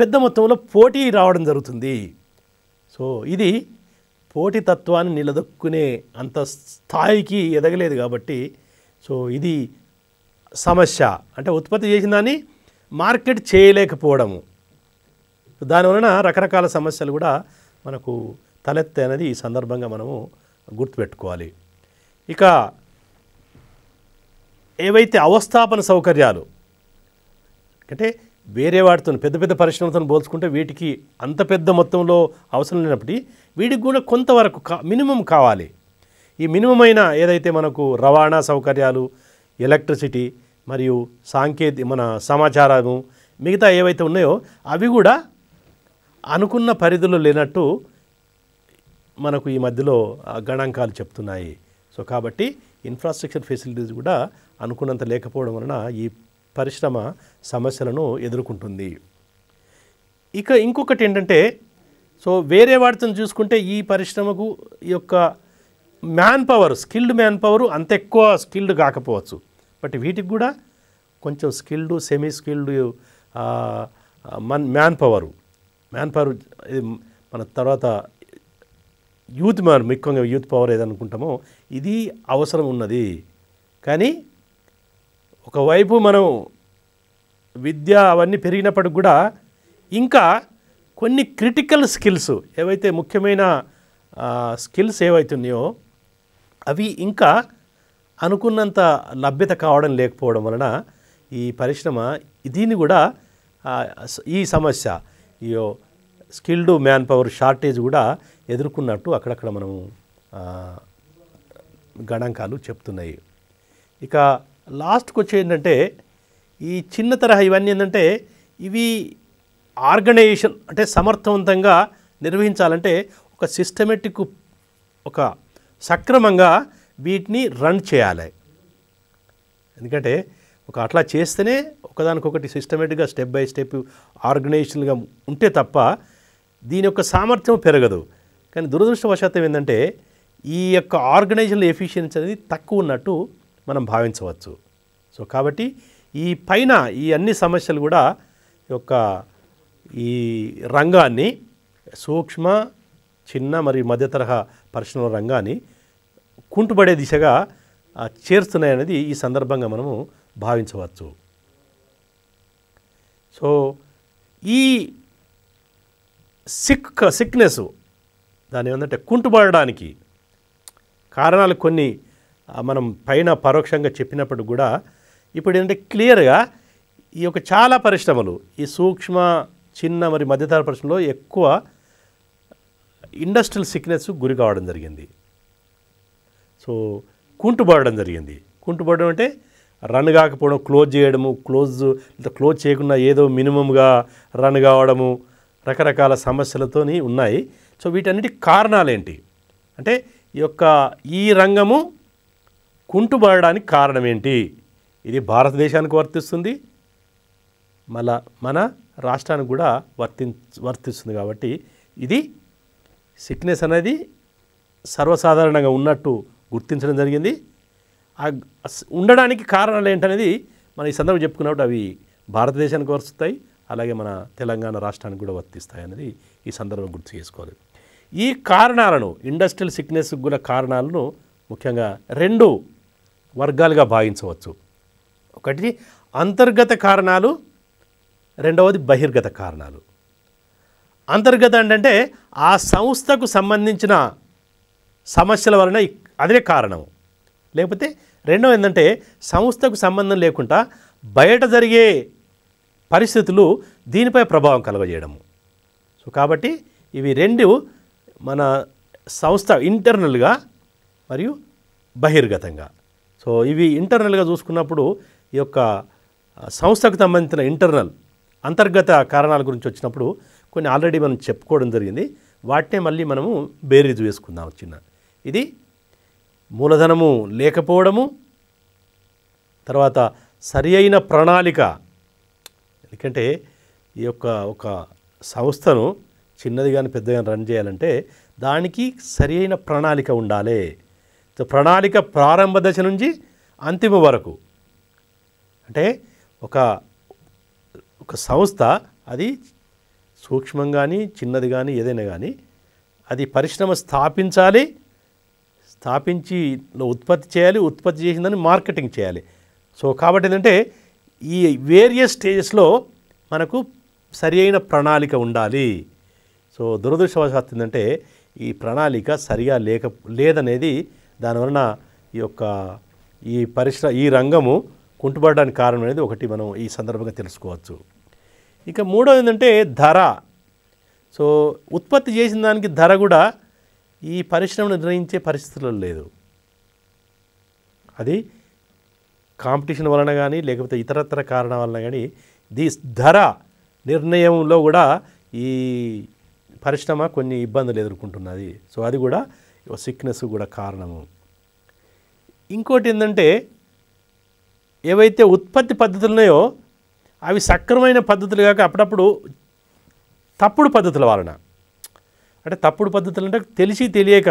పెద్ద మొత్తంలో పోటీ రావడం జరుగుతుంది సో ఇది పోటీ తత్వాన్ని నిలదొక్కునే అంత స్థాయికి ఎదగలేదు కాబట్టి సో ఇది సమస్య అంటే ఉత్పత్తి చేసిన దాన్ని మార్కెట్ చేయలేకపోవడము దానివలన రకరకాల సమస్యలు కూడా మనకు తలెత్తే అనేది ఈ సందర్భంగా మనము గుర్తుపెట్టుకోవాలి ఇక ఏవైతే అవస్థాపన సౌకర్యాలు అంటే వేరే వాటితో పెద్ద పెద్ద పరిశ్రమలతో పోల్చుకుంటే వీటికి అంత పెద్ద మొత్తంలో అవసరం లేనప్పటికీ వీటికి కూడా కొంతవరకు కా మినిమం కావాలి ఈ మినిమం అయిన ఏదైతే మనకు రవాణా సౌకర్యాలు ఎలక్ట్రిసిటీ మరియు సాంకేతి మన సమాచారము మిగతా ఏవైతే ఉన్నాయో అవి కూడా అనుకున్న పరిధిలో లేనట్టు మనకు ఈ మధ్యలో గణాంకాలు చెప్తున్నాయి సో కాబట్టి ఇన్ఫ్రాస్ట్రక్చర్ ఫెసిలిటీస్ కూడా అనుకున్నంత లేకపోవడం వలన ఈ పరిశ్రమ సమస్యలను ఎదుర్కొంటుంది ఇక ఇంకొకటి ఏంటంటే సో వేరే వాటితో చూసుకుంటే ఈ పరిశ్రమకు ఈ యొక్క man power skilled man power అంత ఎక్కువ స్కిల్డ్ కాకపోవచ్చు బట్ వీటికి కూడా కొంచెం skilled semi skilled man man power man power మన తర్వాత యూత్ మ్యాన్ ముఖ్యంగా యూత్ పవర్ ఏదనుకుంటామో ఇది అవసరం ఉన్నది కానీ ఒకవైపు మనం విద్య అవన్నీ పెరిగినప్పటికి కూడా ఇంకా కొన్ని క్రిటికల్ స్కిల్స్ ఏవైతే ముఖ్యమైన స్కిల్స్ ఏవైతున్నాయో అవి ఇంకా అనుకున్నంత లభ్యత కావడం లేకపోవడం వలన ఈ పరిశ్రమ దీన్ని కూడా ఈ సమస్య ఈ స్కిల్డ్ మ్యాన్ పవర్ షార్టేజ్ కూడా ఎదుర్కొన్నట్టు అక్కడక్కడ మనము గణాంకాలు చెప్తున్నాయి ఇక లాస్ట్కి వచ్చి ఏంటంటే ఈ చిన్న తరహా ఇవన్నీ ఏంటంటే ఇవి ఆర్గనైజేషన్ అంటే సమర్థవంతంగా నిర్వహించాలంటే ఒక సిస్టమేటిక్ ఒక సక్రమంగా వీటిని రన్ చేయాలి ఎందుకంటే ఒక అట్లా చేస్తేనే ఒకదానికొకటి సిస్టమేటిక్గా స్టెప్ బై స్టెప్ ఆర్గనైజేషన్గా ఉంటే తప్ప దీని యొక్క సామర్థ్యం పెరగదు కానీ దురదృష్టవశాత్తం ఏంటంటే ఈ యొక్క ఆర్గనైజేషన్ ఎఫిషియన్సీ అనేది తక్కువ ఉన్నట్టు మనం భావించవచ్చు సో కాబట్టి ఈ పైన ఈ అన్ని సమస్యలు కూడా యొక్క ఈ రంగాన్ని సూక్ష్మ చిన్న మరియు మధ్యతరహా పరిశ్రమల రంగాన్ని కుంటుపడే దిశగా చేరుస్తున్నాయనేది ఈ సందర్భంగా మనము భావించవచ్చు సో ఈ సిక్ సిక్నెస్ దాని ఏంటంటే కుంటుపడడానికి కారణాలు కొన్ని మనం పైన పరోక్షంగా చెప్పినప్పుడు కూడా ఇప్పుడు ఏంటంటే క్లియర్గా ఈ యొక్క చాలా పరిశ్రమలు ఈ సూక్ష్మ చిన్న మరి మధ్యతర పరిశ్రమలో ఎక్కువ ఇండస్ట్రియల్ సిక్నెస్ గురి కావడం జరిగింది సో కుంటుపడడం జరిగింది కుంటుబాడడం అంటే రన్ కాకపోవడం క్లోజ్ చేయడము క్లోజ్ క్లోజ్ చేయకుండా ఏదో మినిమంగా రన్ కావడము రకరకాల సమస్యలతో ఉన్నాయి సో వీటన్నిటి కారణాలేంటి అంటే ఈ యొక్క ఈ రంగము కుంటుపడడానికి కారణం ఏంటి ఇది భారతదేశానికి వర్తిస్తుంది మళ్ళా మన రాష్ట్రానికి కూడా వర్తి వర్తిస్తుంది కాబట్టి ఇది సిక్నెస్ అనేది సర్వసాధారణంగా ఉన్నట్టు గుర్తించడం జరిగింది ఉండడానికి కారణాలు ఏంటనేది మనం ఈ సందర్భం చెప్పుకున్నప్పుడు అవి భారతదేశానికి వస్తాయి అలాగే మన తెలంగాణ రాష్ట్రానికి కూడా వర్తిస్తాయి అనేది ఈ సందర్భం గుర్తు చేసుకోవాలి ఈ కారణాలను ఇండస్ట్రియల్ సిక్నెస్కి కూడా కారణాలను ముఖ్యంగా రెండు వర్గాలుగా భావించవచ్చు ఒకటి అంతర్గత కారణాలు రెండవది బహిర్గత కారణాలు అంతర్గత అంటే ఆ సంస్థకు సంబంధించిన సమస్యల వలన అదే కారణం లేకపోతే రెండవ ఏంటంటే సంస్థకు సంబంధం లేకుండా బయట జరిగే పరిస్థితులు దీనిపై ప్రభావం కలగజేయడము సో కాబట్టి ఇవి రెండు మన సంస్థ ఇంటర్నల్గా మరియు బహిర్గతంగా సో ఇవి ఇంటర్నల్గా చూసుకున్నప్పుడు ఈ యొక్క సంస్థకు సంబంధించిన ఇంటర్నల్ అంతర్గత కారణాల గురించి వచ్చినప్పుడు కొన్ని ఆల్రెడీ మనం చెప్పుకోవడం జరిగింది వాటినే మళ్ళీ మనము బేరీజు వేసుకుందాం చిన్న ఇది మూలధనము లేకపోవడము తర్వాత సరి అయిన ప్రణాళిక ఎందుకంటే ఈ యొక్క ఒక సంస్థను చిన్నది కానీ పెద్దగా రన్ చేయాలంటే దానికి సరి అయిన ప్రణాళిక ఉండాలి ప్రణాళిక ప్రారంభ దశ నుంచి అంతిమ వరకు అంటే ఒక ఒక సంస్థ అది సూక్ష్మం కానీ చిన్నది కానీ ఏదైనా కానీ అది పరిశ్రమ స్థాపించాలి స్థాపించి ఉత్పత్తి చేయాలి ఉత్పత్తి చేసిందని మార్కెటింగ్ చేయాలి సో కాబట్టి ఏంటంటే ఈ వేరియస్ స్టేజెస్లో మనకు సరి అయిన ప్రణాళిక ఉండాలి సో దురదృష్టవశాత్తు ఏంటంటే ఈ ప్రణాళిక సరిగా లేక లేదనేది దానివలన ఈ యొక్క ఈ పరిశ్ర ఈ రంగము కుంటుపడడానికి కారణం అనేది ఒకటి మనం ఈ సందర్భంగా తెలుసుకోవచ్చు ఇంకా మూడో ఏంటంటే ధర సో ఉత్పత్తి చేసిన దానికి ధర కూడా ఈ పరిశ్రమ నిర్ణయించే పరిస్థితుల్లో లేదు అది కాంపిటీషన్ వలన కానీ లేకపోతే ఇతరత్ర కారణం వలన కానీ ది ధర నిర్ణయంలో కూడా ఈ పరిశ్రమ కొన్ని ఇబ్బందులు ఎదుర్కొంటున్నది సో అది కూడా సిక్నెస్ కూడా కారణము ఇంకోటి ఏంటంటే ఏవైతే ఉత్పత్తి పద్ధతులు ఉన్నాయో అవి సక్రమైన పద్ధతులు కాక అప్పుడప్పుడు తప్పుడు పద్ధతుల వలన అంటే తప్పుడు పద్ధతులు అంటే తెలిసి తెలియక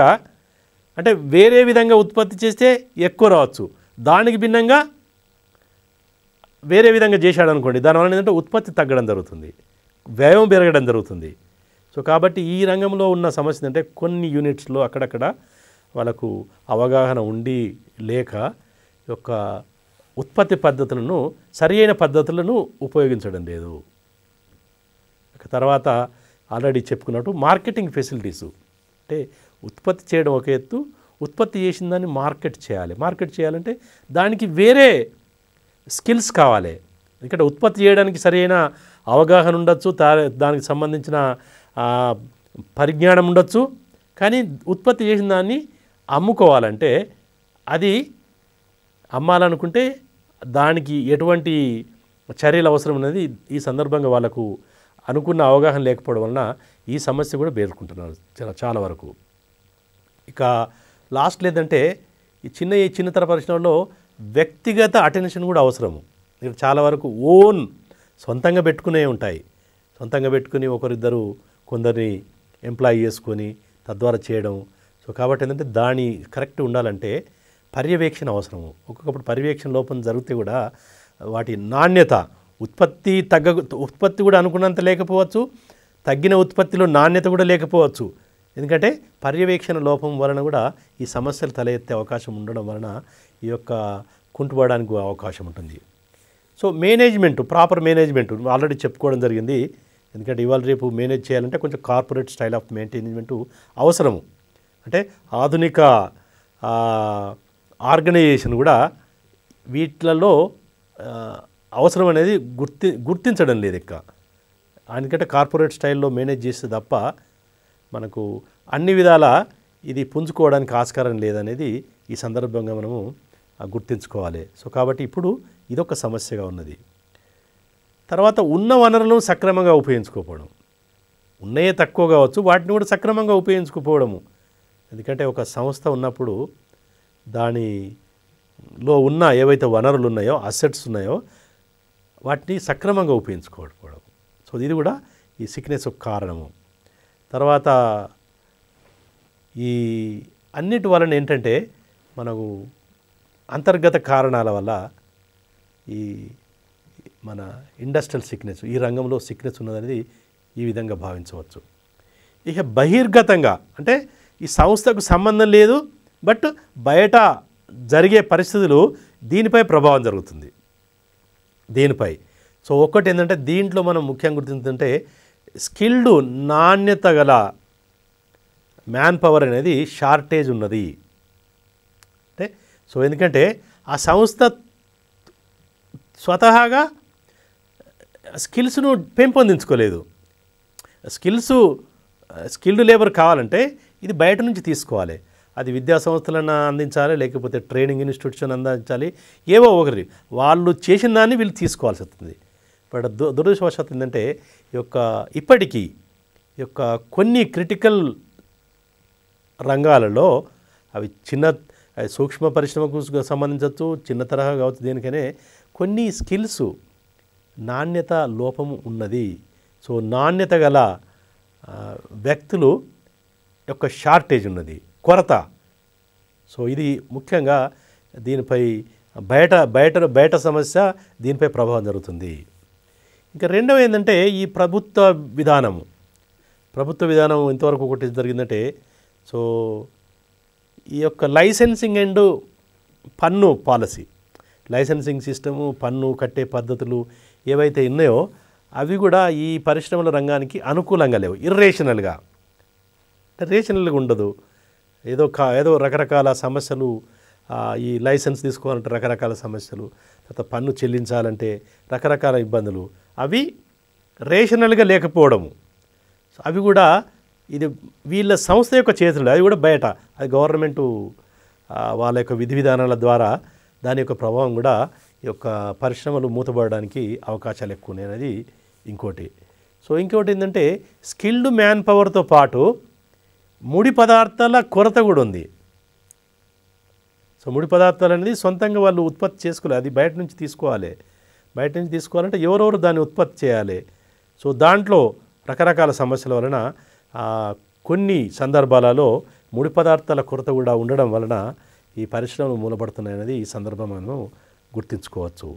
అంటే వేరే విధంగా ఉత్పత్తి చేస్తే ఎక్కువ రావచ్చు దానికి భిన్నంగా వేరే విధంగా చేశాడు అనుకోండి దానివల్ల ఏంటంటే ఉత్పత్తి తగ్గడం జరుగుతుంది వ్యయం పెరగడం జరుగుతుంది సో కాబట్టి ఈ రంగంలో ఉన్న సమస్య అంటే కొన్ని యూనిట్స్లో అక్కడక్కడ వాళ్ళకు అవగాహన ఉండి లేక యొక్క ఉత్పత్తి పద్ధతులను సరి అయిన పద్ధతులను ఉపయోగించడం లేదు తర్వాత ఆల్రెడీ చెప్పుకున్నట్టు మార్కెటింగ్ ఫెసిలిటీసు అంటే ఉత్పత్తి చేయడం ఒక ఎత్తు ఉత్పత్తి చేసిన దాన్ని మార్కెట్ చేయాలి మార్కెట్ చేయాలంటే దానికి వేరే స్కిల్స్ కావాలి ఎందుకంటే ఉత్పత్తి చేయడానికి సరైన అవగాహన ఉండొచ్చు దానికి సంబంధించిన పరిజ్ఞానం ఉండొచ్చు కానీ ఉత్పత్తి చేసిన దాన్ని అమ్ముకోవాలంటే అది అమ్మాలనుకుంటే దానికి ఎటువంటి చర్యలు అవసరం అనేది ఈ సందర్భంగా వాళ్ళకు అనుకున్న అవగాహన లేకపోవడం వలన ఈ సమస్య కూడా పేర్కొంటున్నారు చాలా చాలా వరకు ఇక లాస్ట్ లేదంటే ఈ చిన్న ఈ చిన్నతర పరిశ్రమలో వ్యక్తిగత అటెన్షన్ కూడా అవసరము ఇక్కడ చాలా వరకు ఓన్ సొంతంగా పెట్టుకునే ఉంటాయి సొంతంగా పెట్టుకుని ఒకరిద్దరు కొందరిని ఎంప్లాయ్ చేసుకొని తద్వారా చేయడం సో కాబట్టి ఏంటంటే దాని కరెక్ట్ ఉండాలంటే పర్యవేక్షణ అవసరము ఒక్కొక్కప్పుడు పర్యవేక్షణ లోపం జరిగితే కూడా వాటి నాణ్యత ఉత్పత్తి తగ్గ ఉత్పత్తి కూడా అనుకున్నంత లేకపోవచ్చు తగ్గిన ఉత్పత్తిలో నాణ్యత కూడా లేకపోవచ్చు ఎందుకంటే పర్యవేక్షణ లోపం వలన కూడా ఈ సమస్యలు తలెత్తే అవకాశం ఉండడం వలన ఈ యొక్క కుంటుపడడానికి అవకాశం ఉంటుంది so management proper management already చెప్పుకోవడం జరిగింది ఎందుకంటే ఇవాళ రేపు మేనేజ్ చేయాలంటే కొంచెం కార్పొరేట్ స్టైల్ ఆఫ్ మెయింటైన్మెంట్ అవసరము అంటే ఆధునిక ఆర్గనైజేషన్ కూడా వీటిలలో అవసరం అనేది గుర్తి గుర్తించడం లేదు ఇక్కడ ఆయనకంటే కార్పొరేట్ స్టైల్లో మేనేజ్ చేస్తే తప్ప మనకు అన్ని విధాల ఇది పుంజుకోవడానికి ఆస్కారం లేదనేది ఈ సందర్భంగా మనము గుర్తించుకోవాలి సో కాబట్టి ఇప్పుడు ఇదొక సమస్యగా ఉన్నది తర్వాత ఉన్న వనరులను సక్రమంగా ఉపయోగించుకోకపోవడం ఉన్నాయే తక్కువ కావచ్చు వాటిని కూడా సక్రమంగా ఉపయోగించుకోపోవడము ఎందుకంటే ఒక సంస్థ ఉన్నప్పుడు దానిలో ఉన్న ఏవైతే వనరులు ఉన్నాయో అసెట్స్ ఉన్నాయో వాటిని సక్రమంగా ఉపయోగించుకోకపోవడం సో ఇది కూడా ఈ సిక్నెస్ ఒక కారణము తర్వాత ఈ అన్నిటి వలన ఏంటంటే మనకు అంతర్గత కారణాల వల్ల ఈ మన ఇండస్ట్రియల్ సిక్నెస్ ఈ రంగంలో సిక్నెస్ ఉన్నదనేది ఈ విధంగా భావించవచ్చు ఇక బహిర్గతంగా అంటే ఈ సంస్థకు సంబంధం లేదు బట్ బయట జరిగే పరిస్థితులు దీనిపై ప్రభావం జరుగుతుంది దీనిపై సో ఒక్కటి ఏంటంటే దీంట్లో మనం ముఖ్యంగా గుర్తించే స్కిల్డ్ నాణ్యత గల మ్యాన్ పవర్ అనేది షార్టేజ్ ఉన్నది అంటే సో ఎందుకంటే ఆ సంస్థ స్వతహాగా స్కిల్స్ను పెంపొందించుకోలేదు స్కిల్స్ స్కిల్డ్ లేబర్ కావాలంటే ఇది బయట నుంచి తీసుకోవాలి అది విద్యా సంస్థలను అందించాలి లేకపోతే ట్రైనింగ్ ఇన్స్టిట్యూషన్ అందించాలి ఏవో ఒకరి వాళ్ళు చేసిన దాన్ని వీళ్ళు తీసుకోవాల్సి వస్తుంది బట్ దు దురదృష్టవశాత్తు ఏంటంటే యొక్క ఇప్పటికీ యొక్క కొన్ని క్రిటికల్ రంగాలలో అవి చిన్న సూక్ష్మ పరిశ్రమకు సంబంధించవచ్చు చిన్న తరహా కావచ్చు దేనికనే కొన్ని స్కిల్స్ నాణ్యత లోపం ఉన్నది సో నాణ్యత గల వ్యక్తులు యొక్క షార్టేజ్ ఉన్నది కొరత సో ఇది ముఖ్యంగా దీనిపై బయట బయట బయట సమస్య దీనిపై ప్రభావం జరుగుతుంది ఇంకా రెండవ ఏంటంటే ఈ ప్రభుత్వ విధానము ప్రభుత్వ విధానం ఇంతవరకు ఒకటి జరిగిందంటే సో ఈ యొక్క లైసెన్సింగ్ అండ్ పన్ను పాలసీ లైసెన్సింగ్ సిస్టము పన్ను కట్టే పద్ధతులు ఏవైతే ఉన్నాయో అవి కూడా ఈ పరిశ్రమల రంగానికి అనుకూలంగా లేవు ఇర్రేషనల్గా రేషనల్గా ఉండదు ఏదో కా ఏదో రకరకాల సమస్యలు ఈ లైసెన్స్ తీసుకోవాలంటే రకరకాల సమస్యలు తర్వాత పన్ను చెల్లించాలంటే రకరకాల ఇబ్బందులు అవి రేషనల్గా లేకపోవడము అవి కూడా ఇది వీళ్ళ సంస్థ యొక్క చేతులు అది కూడా బయట అది గవర్నమెంటు వాళ్ళ యొక్క విధి విధానాల ద్వారా దాని యొక్క ప్రభావం కూడా ఈ యొక్క పరిశ్రమలు మూతపడడానికి అవకాశాలు ఎక్కువ అనేది ఇంకోటి సో ఇంకోటి ఏంటంటే స్కిల్డ్ మ్యాన్ పవర్తో పాటు ముడి పదార్థాల కొరత కూడా ఉంది సో ముడి పదార్థాలు అనేది సొంతంగా వాళ్ళు ఉత్పత్తి చేసుకోవాలి అది బయట నుంచి తీసుకోవాలి బయట నుంచి తీసుకోవాలంటే ఎవరెవరు దాన్ని ఉత్పత్తి చేయాలి సో దాంట్లో రకరకాల సమస్యల వలన కొన్ని సందర్భాలలో ముడి పదార్థాల కొరత కూడా ఉండడం వలన ఈ పరిశ్రమలు మూలపడుతున్నాయనేది ఈ సందర్భం మనం గుర్తించుకోవచ్చు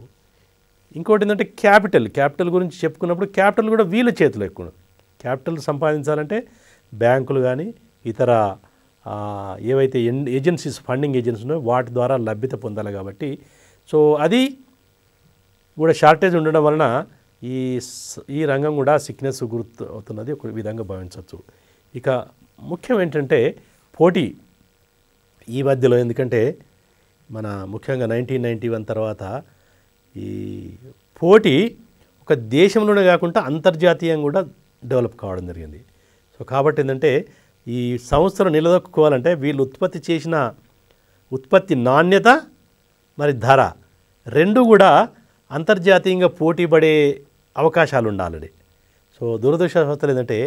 ఇంకోటి ఏంటంటే క్యాపిటల్ క్యాపిటల్ గురించి చెప్పుకున్నప్పుడు క్యాపిటల్ కూడా వీళ్ళ చేతిలో ఎక్కువ క్యాపిటల్ సంపాదించాలంటే బ్యాంకులు కానీ ఇతర ఏవైతే ఏజెన్సీస్ ఫండింగ్ ఏజెన్సీ ఉన్నాయో వాటి ద్వారా లభ్యత పొందాలి కాబట్టి సో అది కూడా షార్టేజ్ ఉండడం వలన ఈ ఈ రంగం కూడా సిక్నెస్ గుర్తు అవుతున్నది ఒక విధంగా భావించవచ్చు ఇక ముఖ్యం ఏంటంటే పోటీ ఈ మధ్యలో ఎందుకంటే మన ముఖ్యంగా నైన్టీన్ నైంటీ వన్ తర్వాత ఈ పోటీ ఒక దేశంలోనే కాకుండా అంతర్జాతీయంగా కూడా డెవలప్ కావడం జరిగింది సో కాబట్టి ఏంటంటే ఈ సంస్థను నిలదొక్కుకోవాలంటే వీళ్ళు ఉత్పత్తి చేసిన ఉత్పత్తి నాణ్యత మరి ధర రెండు కూడా అంతర్జాతీయంగా పోటీ పడే అవకాశాలు ఉండాలని సో దురదృష్టవస్థలు ఏంటంటే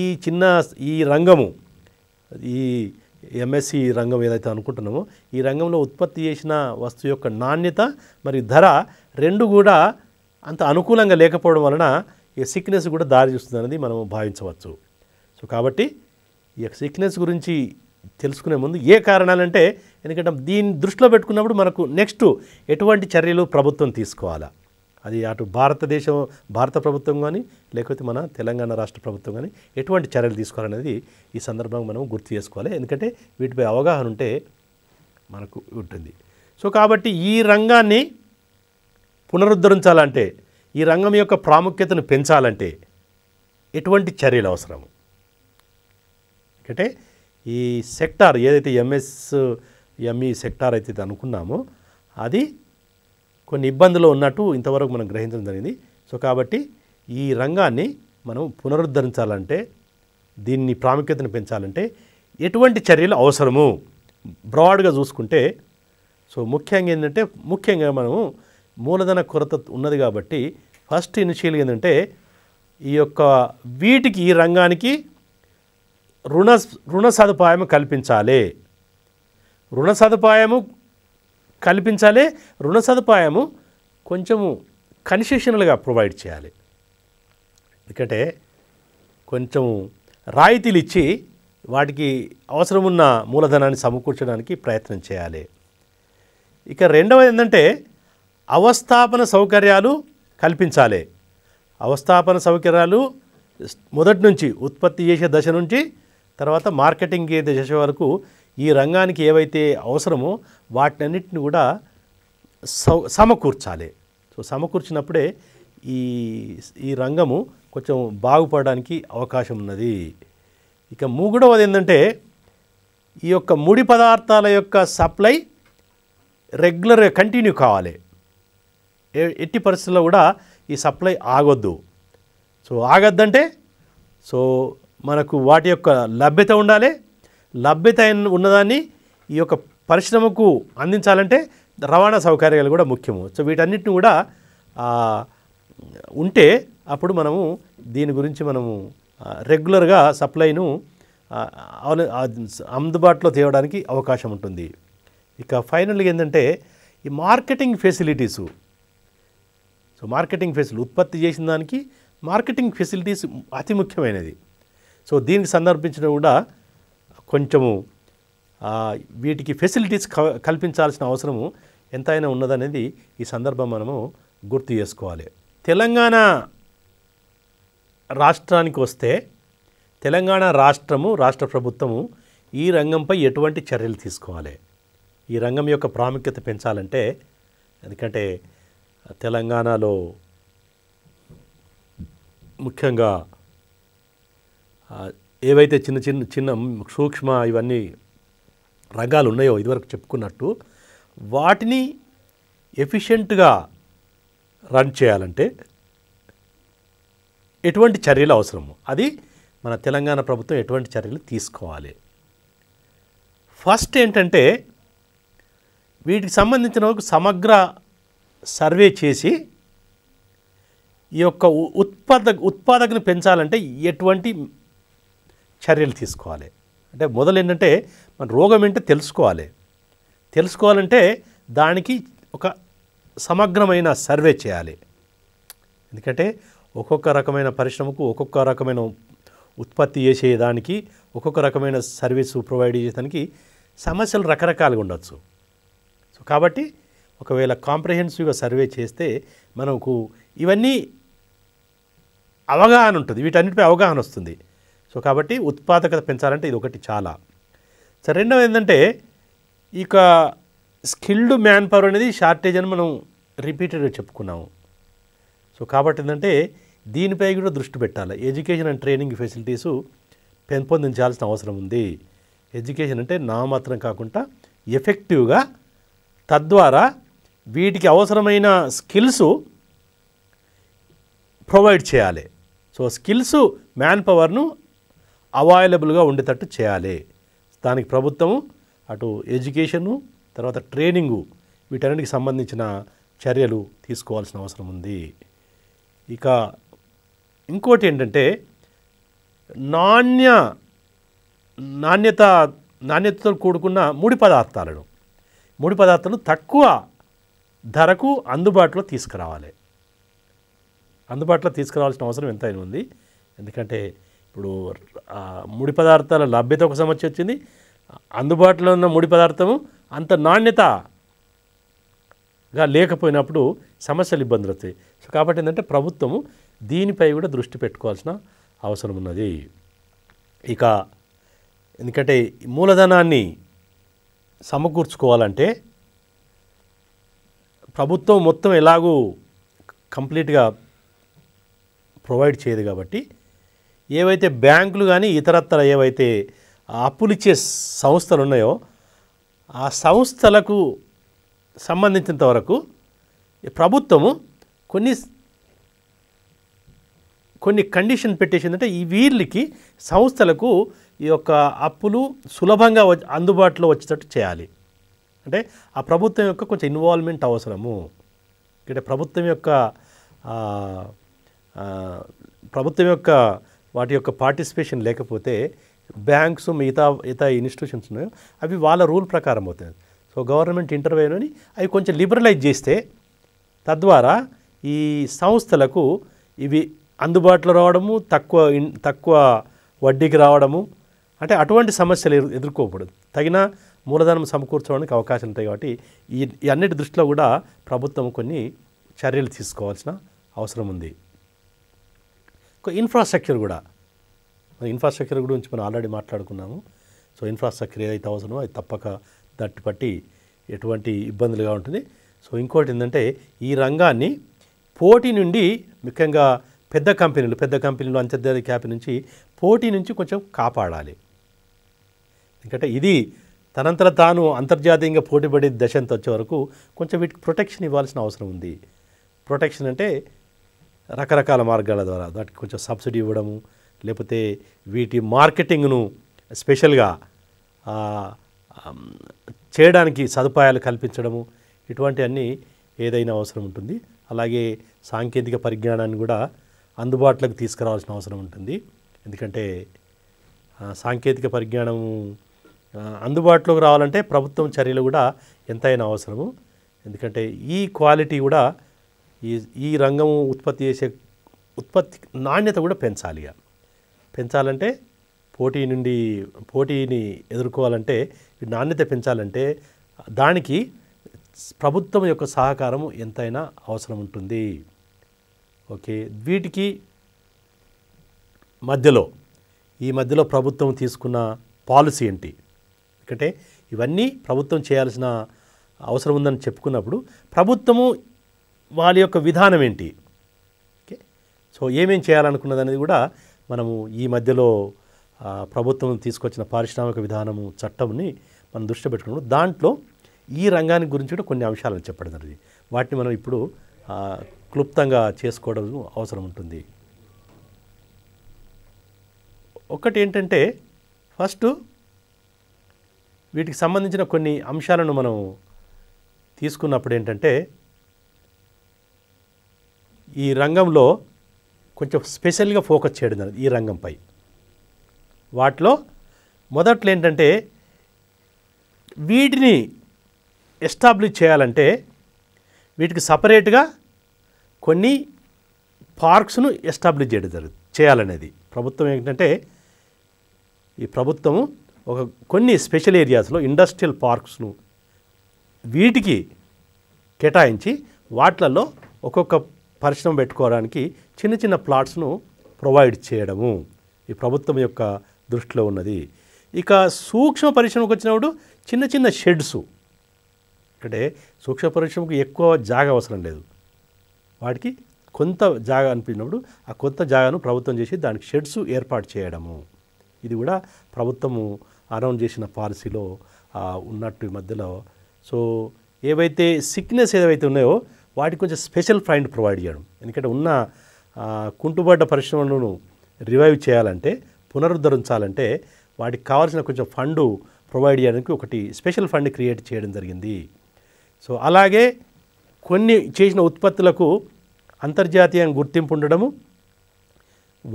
ఈ చిన్న ఈ రంగము ఈ ఎంఎస్సి రంగం ఏదైతే అనుకుంటున్నామో ఈ రంగంలో ఉత్పత్తి చేసిన వస్తువు యొక్క నాణ్యత మరియు ధర రెండు కూడా అంత అనుకూలంగా లేకపోవడం వలన ఈ సిక్నెస్ కూడా దారి చూస్తుంది అనేది మనం భావించవచ్చు సో కాబట్టి ఈ యొక్క సిక్నెస్ గురించి తెలుసుకునే ముందు ఏ కారణాలంటే ఎందుకంటే దీన్ని దృష్టిలో పెట్టుకున్నప్పుడు మనకు నెక్స్ట్ ఎటువంటి చర్యలు ప్రభుత్వం తీసుకోవాలా అది అటు భారతదేశం భారత ప్రభుత్వం కానీ లేకపోతే మన తెలంగాణ రాష్ట్ర ప్రభుత్వం కానీ ఎటువంటి చర్యలు తీసుకోవాలనేది ఈ సందర్భంగా మనం గుర్తు చేసుకోవాలి ఎందుకంటే వీటిపై అవగాహన ఉంటే మనకు ఉంటుంది సో కాబట్టి ఈ రంగాన్ని పునరుద్ధరించాలంటే ఈ రంగం యొక్క ప్రాముఖ్యతను పెంచాలంటే ఎటువంటి చర్యలు అవసరము ఎందుకంటే ఈ సెక్టార్ ఏదైతే ఎంఎస్ ఎంఈ సెక్టార్ అయితే అనుకున్నామో అది కొన్ని ఇబ్బందులు ఉన్నట్టు ఇంతవరకు మనం గ్రహించడం జరిగింది సో కాబట్టి ఈ రంగాన్ని మనం పునరుద్ధరించాలంటే దీన్ని ప్రాముఖ్యతను పెంచాలంటే ఎటువంటి చర్యలు అవసరము బ్రాడ్గా చూసుకుంటే సో ముఖ్యంగా ఏంటంటే ముఖ్యంగా మనము మూలధన కొరత ఉన్నది కాబట్టి ఫస్ట్ ఇనిషియల్ ఏంటంటే ఈ యొక్క వీటికి ఈ రంగానికి రుణ రుణ సదుపాయం కల్పించాలి రుణ సదుపాయము కల్పించాలి రుణ సదుపాయము కొంచెము కన్సెషనల్గా ప్రొవైడ్ చేయాలి ఎందుకంటే కొంచెం రాయితీలు ఇచ్చి వాటికి అవసరమున్న మూలధనాన్ని సమకూర్చడానికి ప్రయత్నం చేయాలి ఇక రెండవది ఏంటంటే అవస్థాపన సౌకర్యాలు కల్పించాలి అవస్థాపన సౌకర్యాలు మొదటి నుంచి ఉత్పత్తి చేసే దశ నుంచి తర్వాత మార్కెటింగ్ చేసే వరకు ఈ రంగానికి ఏవైతే అవసరమో అన్నింటిని కూడా సమకూర్చాలి సో సమకూర్చినప్పుడే ఈ ఈ రంగము కొంచెం బాగుపడడానికి అవకాశం ఉన్నది ఇక మూగుడవది ఏంటంటే ఈ యొక్క ముడి పదార్థాల యొక్క సప్లై రెగ్యులర్ కంటిన్యూ కావాలి ఎట్టి పరిస్థితుల్లో కూడా ఈ సప్లై ఆగొద్దు సో ఆగొద్దంటే సో మనకు వాటి యొక్క లభ్యత ఉండాలి లభ్యత ఉన్నదాన్ని ఈ యొక్క పరిశ్రమకు అందించాలంటే రవాణా సౌకర్యాలు కూడా ముఖ్యము సో వీటన్నిటిని కూడా ఉంటే అప్పుడు మనము దీని గురించి మనము రెగ్యులర్గా సప్లైను అందుబాటులో తేవడానికి అవకాశం ఉంటుంది ఇక ఫైనల్గా ఏంటంటే ఈ marketing facilities so marketing facility ఉత్పత్తి చేసిన దానికి మార్కెటింగ్ ఫెసిలిటీస్ అతి ముఖ్యమైనది సో దీనికి సందర్భించిన కూడా కొంచెము వీటికి ఫెసిలిటీస్ కల్పించాల్సిన అవసరము ఎంతైనా ఉన్నదనేది ఈ సందర్భం మనము గుర్తు చేసుకోవాలి తెలంగాణ రాష్ట్రానికి వస్తే తెలంగాణ రాష్ట్రము రాష్ట్ర ప్రభుత్వము ఈ రంగంపై ఎటువంటి చర్యలు తీసుకోవాలి ఈ రంగం యొక్క ప్రాముఖ్యత పెంచాలంటే ఎందుకంటే తెలంగాణలో ముఖ్యంగా ఏవైతే చిన్న చిన్న చిన్న సూక్ష్మ ఇవన్నీ రంగాలు ఉన్నాయో ఇదివరకు చెప్పుకున్నట్టు వాటిని ఎఫిషియెంట్గా రన్ చేయాలంటే ఎటువంటి చర్యలు అవసరము అది మన తెలంగాణ ప్రభుత్వం ఎటువంటి చర్యలు తీసుకోవాలి ఫస్ట్ ఏంటంటే వీటికి సంబంధించిన ఒక సమగ్ర సర్వే చేసి ఈ యొక్క ఉత్పాదక ఉత్పాదకను పెంచాలంటే ఎటువంటి చర్యలు తీసుకోవాలి అంటే మొదలు ఏంటంటే మన రోగం ఏంటో తెలుసుకోవాలి తెలుసుకోవాలంటే దానికి ఒక సమగ్రమైన సర్వే చేయాలి ఎందుకంటే ఒక్కొక్క రకమైన పరిశ్రమకు ఒక్కొక్క రకమైన ఉత్పత్తి చేసేదానికి ఒక్కొక్క రకమైన సర్వీసు ప్రొవైడ్ చేసేదానికి సమస్యలు రకరకాలుగా ఉండొచ్చు సో కాబట్టి ఒకవేళ కాంప్రహెన్సివ్గా సర్వే చేస్తే మనకు ఇవన్నీ అవగాహన ఉంటుంది వీటన్నిటిపై అవగాహన వస్తుంది సో కాబట్టి ఉత్పాదకత పెంచాలంటే ఇది ఒకటి చాలా సో రెండవ ఏంటంటే ఇక స్కిల్డ్ మ్యాన్ పవర్ అనేది షార్టేజ్ అని మనం రిపీటెడ్గా చెప్పుకున్నాము సో కాబట్టి ఏంటంటే దీనిపై కూడా దృష్టి పెట్టాలి ఎడ్యుకేషన్ అండ్ ట్రైనింగ్ ఫెసిలిటీసు పెంపొందించాల్సిన అవసరం ఉంది ఎడ్యుకేషన్ అంటే నా మాత్రం కాకుండా ఎఫెక్టివ్గా తద్వారా వీటికి అవసరమైన స్కిల్స్ ప్రొవైడ్ చేయాలి సో స్కిల్స్ మ్యాన్ పవర్ను అవైలబుల్గా ఉండేటట్టు చేయాలి దానికి ప్రభుత్వం అటు ఎడ్యుకేషను తర్వాత ట్రైనింగు వీటన్నిటికి సంబంధించిన చర్యలు తీసుకోవాల్సిన అవసరం ఉంది ఇక ఇంకోటి ఏంటంటే నాణ్య నాణ్యత నాణ్యతతో కూడుకున్న ముడి పదార్థాలను ముడి పదార్థాలు తక్కువ ధరకు అందుబాటులో తీసుకురావాలి అందుబాటులో తీసుకురావాల్సిన అవసరం ఎంత ఉంది ఎందుకంటే ఇప్పుడు ముడి పదార్థాల లభ్యత ఒక సమస్య వచ్చింది అందుబాటులో ఉన్న ముడి పదార్థము అంత నాణ్యతగా లేకపోయినప్పుడు సమస్యలు ఇబ్బందులు వస్తాయి సో కాబట్టి ఏంటంటే ప్రభుత్వము దీనిపై కూడా దృష్టి పెట్టుకోవాల్సిన అవసరం ఉన్నది ఇక ఎందుకంటే మూలధనాన్ని సమకూర్చుకోవాలంటే ప్రభుత్వం మొత్తం ఎలాగూ కంప్లీట్గా ప్రొవైడ్ చేయదు కాబట్టి ఏవైతే బ్యాంకులు కానీ ఇతరత్ర ఏవైతే అప్పులిచ్చే సంస్థలు ఉన్నాయో ఆ సంస్థలకు సంబంధించినంత వరకు ప్రభుత్వము కొన్ని కొన్ని కండిషన్ పెట్టేసిందంటే ఈ వీళ్ళకి సంస్థలకు ఈ యొక్క అప్పులు సులభంగా అందుబాటులో వచ్చేటట్టు చేయాలి అంటే ఆ ప్రభుత్వం యొక్క కొంచెం ఇన్వాల్వ్మెంట్ అవసరము ఇక్కడ ప్రభుత్వం యొక్క ప్రభుత్వం యొక్క వాటి యొక్క పార్టిసిపేషన్ లేకపోతే బ్యాంక్స్ మిగతా మిగతా ఇన్స్టిట్యూషన్స్ అవి వాళ్ళ రూల్ ప్రకారం అవుతుంది సో గవర్నమెంట్ అని అవి కొంచెం లిబరలైజ్ చేస్తే తద్వారా ఈ సంస్థలకు ఇవి అందుబాటులో రావడము తక్కువ తక్కువ వడ్డీకి రావడము అంటే అటువంటి సమస్యలు ఎదుర్కోకూడదు తగిన మూలధనం సమకూర్చడానికి అవకాశం ఉంటాయి కాబట్టి ఈ అన్నిటి దృష్టిలో కూడా ప్రభుత్వం కొన్ని చర్యలు తీసుకోవాల్సిన అవసరం ఉంది ఒక ఇన్ఫ్రాస్ట్రక్చర్ కూడా ఇన్ఫ్రాస్ట్రక్చర్ గురించి మనం ఆల్రెడీ మాట్లాడుకున్నాము సో ఇన్ఫ్రాస్ట్రక్చర్ ఏదైతే అవసరమో అది తప్పక పట్టి ఎటువంటి ఇబ్బందులుగా ఉంటుంది సో ఇంకోటి ఏంటంటే ఈ రంగాన్ని పోటీ నుండి ముఖ్యంగా పెద్ద కంపెనీలు పెద్ద కంపెనీలు అంతర్జాతీయ క్యాప్ నుంచి పోటీ నుంచి కొంచెం కాపాడాలి ఎందుకంటే ఇది తనంతర తాను అంతర్జాతీయంగా పడే దశంత వచ్చే వరకు కొంచెం వీటికి ప్రొటెక్షన్ ఇవ్వాల్సిన అవసరం ఉంది ప్రొటెక్షన్ అంటే రకరకాల మార్గాల ద్వారా వాటికి కొంచెం సబ్సిడీ ఇవ్వడము లేకపోతే వీటి మార్కెటింగ్ను స్పెషల్గా చేయడానికి సదుపాయాలు కల్పించడము ఇటువంటివన్నీ ఏదైనా అవసరం ఉంటుంది అలాగే సాంకేతిక పరిజ్ఞానాన్ని కూడా అందుబాటులోకి తీసుకురావాల్సిన అవసరం ఉంటుంది ఎందుకంటే సాంకేతిక పరిజ్ఞానం అందుబాటులోకి రావాలంటే ప్రభుత్వం చర్యలు కూడా ఎంతైనా అవసరము ఎందుకంటే ఈ క్వాలిటీ కూడా ఈ ఈ రంగం ఉత్పత్తి చేసే ఉత్పత్తి నాణ్యత కూడా పెంచాలి పెంచాలంటే పోటీ నుండి పోటీని ఎదుర్కోవాలంటే నాణ్యత పెంచాలంటే దానికి ప్రభుత్వం యొక్క సహకారం ఎంతైనా అవసరం ఉంటుంది ఓకే వీటికి మధ్యలో ఈ మధ్యలో ప్రభుత్వం తీసుకున్న పాలసీ ఏంటి ఎందుకంటే ఇవన్నీ ప్రభుత్వం చేయాల్సిన అవసరం ఉందని చెప్పుకున్నప్పుడు ప్రభుత్వము వాళ్ళ యొక్క విధానం ఏంటి ఓకే సో ఏమేం చేయాలనుకున్నది అనేది కూడా మనము ఈ మధ్యలో ప్రభుత్వం తీసుకొచ్చిన పారిశ్రామిక విధానము చట్టంని మనం దృష్టి పెట్టుకున్నప్పుడు దాంట్లో ఈ రంగానికి గురించి కూడా కొన్ని అంశాలను చెప్పడం జరిగింది వాటిని మనం ఇప్పుడు క్లుప్తంగా చేసుకోవడం అవసరం ఉంటుంది ఒకటి ఏంటంటే ఫస్ట్ వీటికి సంబంధించిన కొన్ని అంశాలను మనం తీసుకున్నప్పుడు ఏంటంటే ఈ రంగంలో కొంచెం స్పెషల్గా ఫోకస్ చేయడం జరిగింది ఈ రంగంపై వాటిలో మొదట్లో ఏంటంటే వీటిని ఎస్టాబ్లిష్ చేయాలంటే వీటికి సపరేట్గా కొన్ని పార్క్స్ను ఎస్టాబ్లిష్ చేయడం జరుగు చేయాలనేది ప్రభుత్వం ఏంటంటే ఈ ప్రభుత్వము ఒక కొన్ని స్పెషల్ ఏరియాస్లో ఇండస్ట్రియల్ పార్క్స్ను వీటికి కేటాయించి వాటిలలో ఒక్కొక్క పరిశ్రమ పెట్టుకోవడానికి చిన్న చిన్న ప్లాట్స్ను ప్రొవైడ్ చేయడము ఈ ప్రభుత్వం యొక్క దృష్టిలో ఉన్నది ఇక సూక్ష్మ పరిశ్రమకు వచ్చినప్పుడు చిన్న చిన్న షెడ్స్ అంటే సూక్ష్మ పరిశ్రమకు ఎక్కువ జాగా అవసరం లేదు వాటికి కొంత జాగా అనిపించినప్పుడు ఆ కొంత జాగాను ప్రభుత్వం చేసి దానికి షెడ్స్ ఏర్పాటు చేయడము ఇది కూడా ప్రభుత్వము అనౌన్స్ చేసిన పాలసీలో ఉన్నట్టు ఈ మధ్యలో సో ఏవైతే సిక్నెస్ ఏవైతే ఉన్నాయో వాటికి కొంచెం స్పెషల్ ఫండ్ ప్రొవైడ్ చేయడం ఎందుకంటే ఉన్న కుంటుబడ్డ పరిశ్రమలను రివైవ్ చేయాలంటే పునరుద్ధరించాలంటే వాటికి కావాల్సిన కొంచెం ఫండ్ ప్రొవైడ్ చేయడానికి ఒకటి స్పెషల్ ఫండ్ క్రియేట్ చేయడం జరిగింది సో అలాగే కొన్ని చేసిన ఉత్పత్తులకు అంతర్జాతీయంగా గుర్తింపు ఉండడము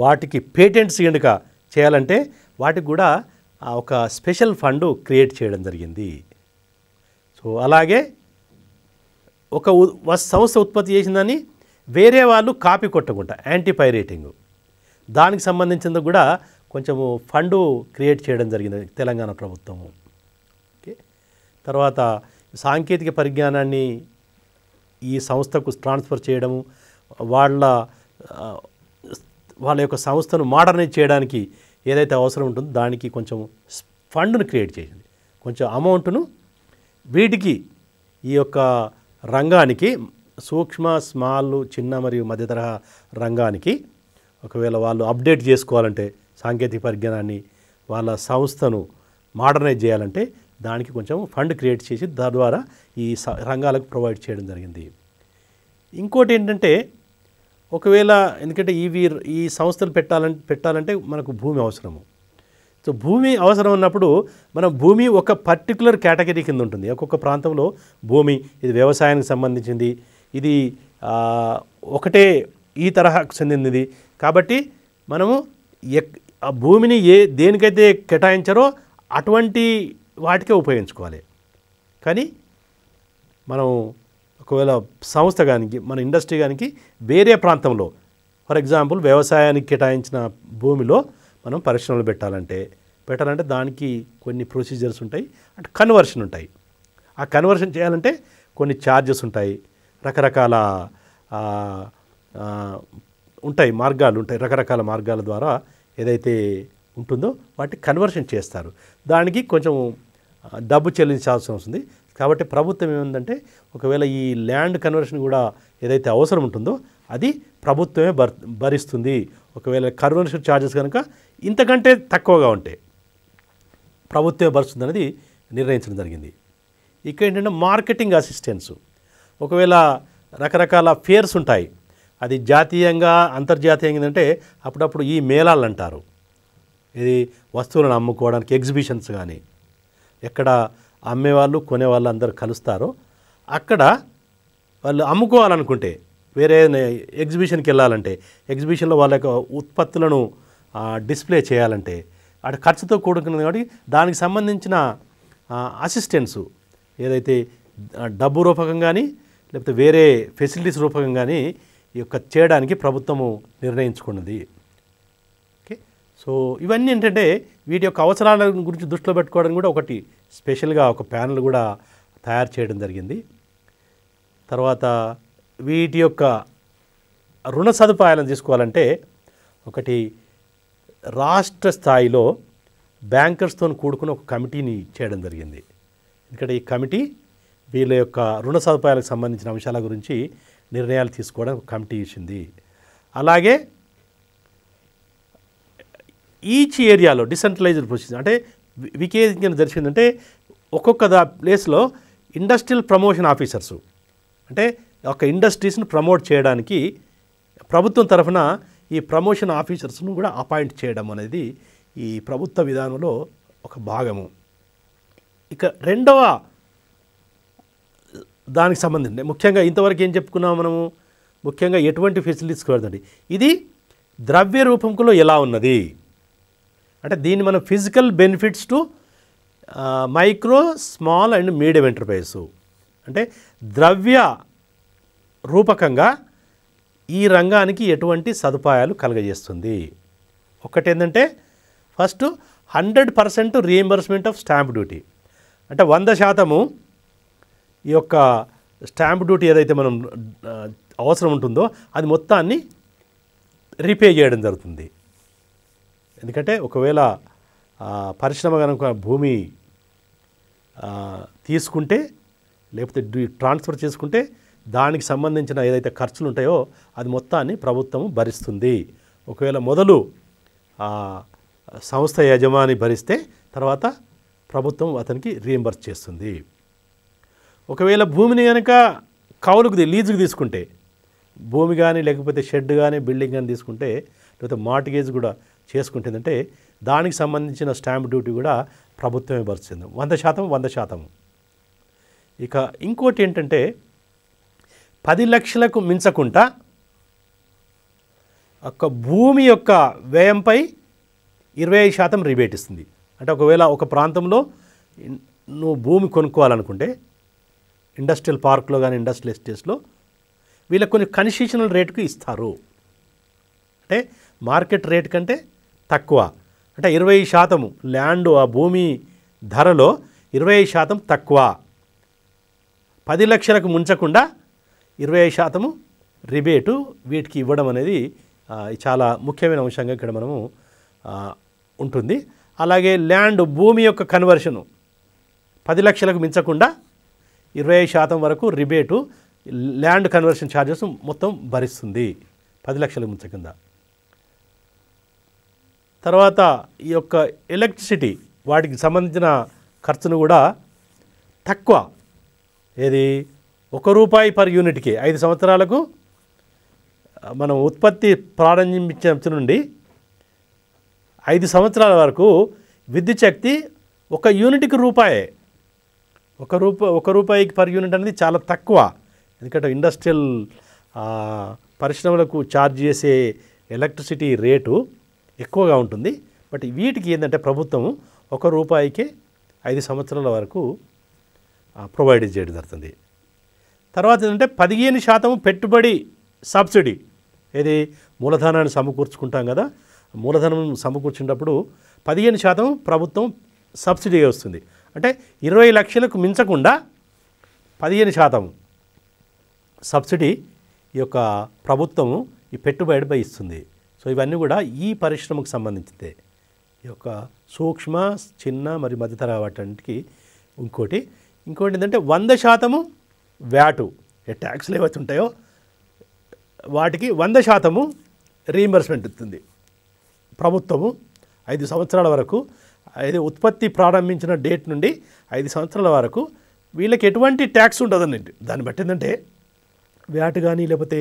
వాటికి పేటెంట్స్ కనుక చేయాలంటే వాటికి కూడా ఒక స్పెషల్ ఫండ్ క్రియేట్ చేయడం జరిగింది సో అలాగే ఒక సంస్థ ఉత్పత్తి చేసిందని వేరే వాళ్ళు కాపీ కొట్టకుండా యాంటీ పైరేటింగ్ దానికి సంబంధించింది కూడా కొంచెము ఫండు క్రియేట్ చేయడం జరిగింది తెలంగాణ ప్రభుత్వం ఓకే తర్వాత సాంకేతిక పరిజ్ఞానాన్ని ఈ సంస్థకు ట్రాన్స్ఫర్ చేయడము వాళ్ళ వాళ్ళ యొక్క సంస్థను మోడర్నైజ్ చేయడానికి ఏదైతే అవసరం ఉంటుందో దానికి కొంచెం ఫండ్ను క్రియేట్ చేసింది కొంచెం అమౌంట్ను వీటికి ఈ యొక్క రంగానికి సూక్ష్మ స్మాల్ చిన్న మరియు మధ్య తరహా రంగానికి ఒకవేళ వాళ్ళు అప్డేట్ చేసుకోవాలంటే సాంకేతిక పరిజ్ఞానాన్ని వాళ్ళ సంస్థను మోడర్నైజ్ చేయాలంటే దానికి కొంచెం ఫండ్ క్రియేట్ చేసి తద్వారా ఈ రంగాలకు ప్రొవైడ్ చేయడం జరిగింది ఇంకోటి ఏంటంటే ఒకవేళ ఎందుకంటే ఇవి ఈ సంస్థలు పెట్టాలంటే పెట్టాలంటే మనకు భూమి అవసరము సో భూమి అవసరం ఉన్నప్పుడు మనం భూమి ఒక పర్టికులర్ కేటగిరీ కింద ఉంటుంది ఒక్కొక్క ప్రాంతంలో భూమి ఇది వ్యవసాయానికి సంబంధించింది ఇది ఒకటే ఈ తరహాకు చెందినది కాబట్టి మనము ఆ భూమిని ఏ దేనికైతే కేటాయించారో అటువంటి వాటికే ఉపయోగించుకోవాలి కానీ మనం ఒకవేళ సంస్థ కానీ మన ఇండస్ట్రీ కానీ వేరే ప్రాంతంలో ఫర్ ఎగ్జాంపుల్ వ్యవసాయానికి కేటాయించిన భూమిలో మనం పరిశ్రమలు పెట్టాలంటే పెట్టాలంటే దానికి కొన్ని ప్రొసీజర్స్ ఉంటాయి అంటే కన్వర్షన్ ఉంటాయి ఆ కన్వర్షన్ చేయాలంటే కొన్ని ఛార్జెస్ ఉంటాయి రకరకాల ఉంటాయి మార్గాలు ఉంటాయి రకరకాల మార్గాల ద్వారా ఏదైతే ఉంటుందో వాటి కన్వర్షన్ చేస్తారు దానికి కొంచెం డబ్బు చెల్లించాల్సిన వస్తుంది కాబట్టి ప్రభుత్వం ఏముందంటే ఒకవేళ ఈ ల్యాండ్ కన్వర్షన్ కూడా ఏదైతే అవసరం ఉంటుందో అది ప్రభుత్వమే భరిస్తుంది ఒకవేళ కన్వర్షన్ ఛార్జెస్ కనుక ఇంతకంటే తక్కువగా ఉంటే ప్రభుత్వే భరుస్తుంది అనేది నిర్ణయించడం జరిగింది ఇక్కడ ఏంటంటే మార్కెటింగ్ అసిస్టెన్స్ ఒకవేళ రకరకాల ఫేర్స్ ఉంటాయి అది జాతీయంగా అంతర్జాతీయంగా ఏంటంటే అప్పుడప్పుడు ఈ మేళాలు అంటారు ఇది వస్తువులను అమ్ముకోవడానికి ఎగ్జిబిషన్స్ కానీ ఎక్కడ అమ్మేవాళ్ళు కొనేవాళ్ళు అందరూ కలుస్తారో అక్కడ వాళ్ళు అమ్ముకోవాలనుకుంటే వేరే ఎగ్జిబిషన్కి వెళ్ళాలంటే ఎగ్జిబిషన్లో వాళ్ళ యొక్క ఉత్పత్తులను డిస్ప్లే చేయాలంటే అటు ఖర్చుతో కూడుకున్నది కాబట్టి దానికి సంబంధించిన అసిస్టెన్సు ఏదైతే డబ్బు రూపకం కానీ లేకపోతే వేరే ఫెసిలిటీస్ రూపకం కానీ ఈ యొక్క చేయడానికి ప్రభుత్వము నిర్ణయించుకున్నది ఓకే సో ఇవన్నీ ఏంటంటే వీటి యొక్క అవసరాల గురించి దృష్టిలో పెట్టుకోవడం కూడా ఒకటి స్పెషల్గా ఒక ప్యానల్ కూడా తయారు చేయడం జరిగింది తర్వాత వీటి యొక్క రుణ సదుపాయాలను తీసుకోవాలంటే ఒకటి రాష్ట్ర స్థాయిలో బ్యాంకర్స్తో కూడుకుని ఒక కమిటీని చేయడం జరిగింది ఎందుకంటే ఈ కమిటీ వీళ్ళ యొక్క రుణ సదుపాయాలకు సంబంధించిన అంశాల గురించి నిర్ణయాలు తీసుకోవడానికి ఒక కమిటీ ఇచ్చింది అలాగే ఈచ్ ఏరియాలో డిసెంట్రలైజ్డ్ ప్రొసీజర్ అంటే వికేంద్రీకరణ జరిచిందంటే ఒక్కొక్క దా ప్లేస్లో ఇండస్ట్రియల్ ప్రమోషన్ ఆఫీసర్సు అంటే ఒక ఇండస్ట్రీస్ని ప్రమోట్ చేయడానికి ప్రభుత్వం తరఫున ఈ ప్రమోషన్ ఆఫీసర్స్ను కూడా అపాయింట్ చేయడం అనేది ఈ ప్రభుత్వ విధానంలో ఒక భాగము ఇక రెండవ దానికి సంబంధించి ముఖ్యంగా ఇంతవరకు ఏం చెప్పుకున్నాం మనము ముఖ్యంగా ఎటువంటి ఫెసిలిటీస్ పెడుతుంది ఇది ద్రవ్య రూపంలో ఎలా ఉన్నది అంటే దీన్ని మనం physical benefits to micro small and medium enterprises అంటే ద్రవ్య రూపకంగా ఈ రంగానికి ఎటువంటి సదుపాయాలు కలగజేస్తుంది ఒకటేంటంటే first hundred percent reimbursement of stamp duty అంటే వంద శాతము ఈ యొక్క స్టాంప్ డ్యూటీ ఏదైతే మనం అవసరం ఉంటుందో అది మొత్తాన్ని రీపే చేయడం జరుగుతుంది ఎందుకంటే ఒకవేళ పరిశ్రమ కనుక భూమి తీసుకుంటే లేకపోతే ట్రాన్స్ఫర్ చేసుకుంటే దానికి సంబంధించిన ఏదైతే ఖర్చులు ఉంటాయో అది మొత్తాన్ని ప్రభుత్వం భరిస్తుంది ఒకవేళ మొదలు సంస్థ యజమాని భరిస్తే తర్వాత ప్రభుత్వం అతనికి రీఎంబర్స్ చేస్తుంది ఒకవేళ భూమిని కనుక కౌలుకు లీజుకు తీసుకుంటే భూమి కానీ లేకపోతే షెడ్ కానీ బిల్డింగ్ కానీ తీసుకుంటే లేకపోతే మార్టిగేజ్ కూడా చేసుకుంటుందంటే దానికి సంబంధించిన స్టాంప్ డ్యూటీ కూడా ప్రభుత్వమే భరిస్తుంది వంద శాతం వంద శాతం ఇక ఇంకోటి ఏంటంటే పది లక్షలకు మించకుండా ఒక భూమి యొక్క వ్యయంపై ఇరవై ఐదు శాతం రిబేట్ ఇస్తుంది అంటే ఒకవేళ ఒక ప్రాంతంలో నువ్వు భూమి కొనుక్కోవాలనుకుంటే ఇండస్ట్రియల్ పార్క్లో కానీ ఇండస్ట్రియల్ ఎస్టేట్స్లో వీళ్ళకి కొన్ని కన్సెషనల్ రేటుకు ఇస్తారు అంటే మార్కెట్ రేట్ కంటే తక్కువ అంటే ఇరవై శాతం ల్యాండ్ ఆ భూమి ధరలో ఇరవై శాతం తక్కువ పది లక్షలకు ముంచకుండా ఇరవై శాతము రిబేటు వీటికి ఇవ్వడం అనేది చాలా ముఖ్యమైన అంశంగా ఇక్కడ మనము ఉంటుంది అలాగే ల్యాండ్ భూమి యొక్క కన్వర్షను పది లక్షలకు మించకుండా ఇరవై శాతం వరకు రిబేటు ల్యాండ్ కన్వర్షన్ ఛార్జెస్ మొత్తం భరిస్తుంది పది లక్షలకు మించకుండా తర్వాత ఈ యొక్క ఎలక్ట్రిసిటీ వాటికి సంబంధించిన ఖర్చును కూడా తక్కువ ఏది ఒక రూపాయి పర్ యూనిట్కి ఐదు సంవత్సరాలకు మనం ఉత్పత్తి ప్రారంభించిన నుండి ఐదు సంవత్సరాల వరకు విద్యుత్ శక్తి ఒక యూనిట్కి రూపాయే ఒక రూప ఒక రూపాయికి పర్ యూనిట్ అనేది చాలా తక్కువ ఎందుకంటే ఇండస్ట్రియల్ పరిశ్రమలకు ఛార్జ్ చేసే ఎలక్ట్రిసిటీ రేటు ఎక్కువగా ఉంటుంది బట్ వీటికి ఏంటంటే ప్రభుత్వం ఒక రూపాయికి ఐదు సంవత్సరాల వరకు ప్రొవైడ్ చేయడం జరుగుతుంది తర్వాత ఏంటంటే పదిహేను శాతం పెట్టుబడి సబ్సిడీ ఏది మూలధనాన్ని సమకూర్చుకుంటాం కదా మూలధనం సమకూర్చున్నప్పుడు పదిహేను శాతం ప్రభుత్వం సబ్సిడీ వస్తుంది అంటే ఇరవై లక్షలకు మించకుండా పదిహేను శాతం సబ్సిడీ ఈ యొక్క ప్రభుత్వము ఈ పెట్టుబడిపై ఇస్తుంది సో ఇవన్నీ కూడా ఈ పరిశ్రమకు సంబంధించితే ఈ యొక్క సూక్ష్మ చిన్న మరియు వాటికి ఇంకోటి ఇంకోటి ఏంటంటే వంద శాతము వ్యాటు ట్యాక్స్లు ఏవైతే ఉంటాయో వాటికి వంద శాతము రీఎంబర్స్మెంట్ ఇస్తుంది ప్రభుత్వము ఐదు సంవత్సరాల వరకు అయితే ఉత్పత్తి ప్రారంభించిన డేట్ నుండి ఐదు సంవత్సరాల వరకు వీళ్ళకి ఎటువంటి ట్యాక్స్ ఉండదండి దాన్ని బట్టి ఏంటంటే వ్యాట్ కానీ లేకపోతే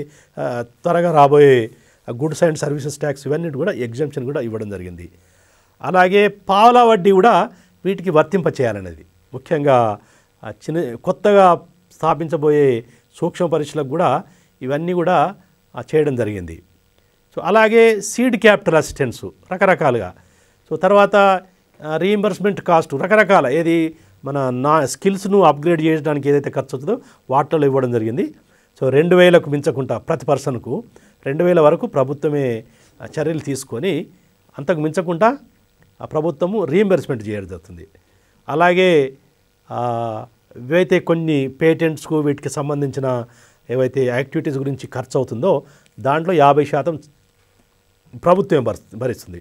త్వరగా రాబోయే గుడ్స్ అండ్ సర్వీసెస్ ట్యాక్స్ ఇవన్నీ కూడా ఎగ్జామ్షన్ కూడా ఇవ్వడం జరిగింది అలాగే పావుల వడ్డీ కూడా వీటికి వర్తింప చేయాలనేది ముఖ్యంగా చిన్న కొత్తగా స్థాపించబోయే సూక్ష్మ పరీక్షలకు కూడా ఇవన్నీ కూడా చేయడం జరిగింది సో అలాగే సీడ్ క్యాపిటల్ అసిస్టెన్స్ రకరకాలుగా సో తర్వాత రీఎంబర్స్మెంట్ కాస్ట్ రకరకాల ఏది మన నా స్కిల్స్ను అప్గ్రేడ్ చేయడానికి ఏదైతే ఖర్చు అవుతుందో వాటిలో ఇవ్వడం జరిగింది సో రెండు వేలకు మించకుండా ప్రతి పర్సన్కు రెండు వేల వరకు ప్రభుత్వమే చర్యలు తీసుకొని అంతకు మించకుండా ప్రభుత్వము రీఎంబర్స్మెంట్ చేయడం జరుగుతుంది అలాగే ఏవైతే కొన్ని పేటెంట్స్కు వీటికి సంబంధించిన ఏవైతే యాక్టివిటీస్ గురించి ఖర్చు అవుతుందో దాంట్లో యాభై శాతం ప్రభుత్వం భరిస్తుంది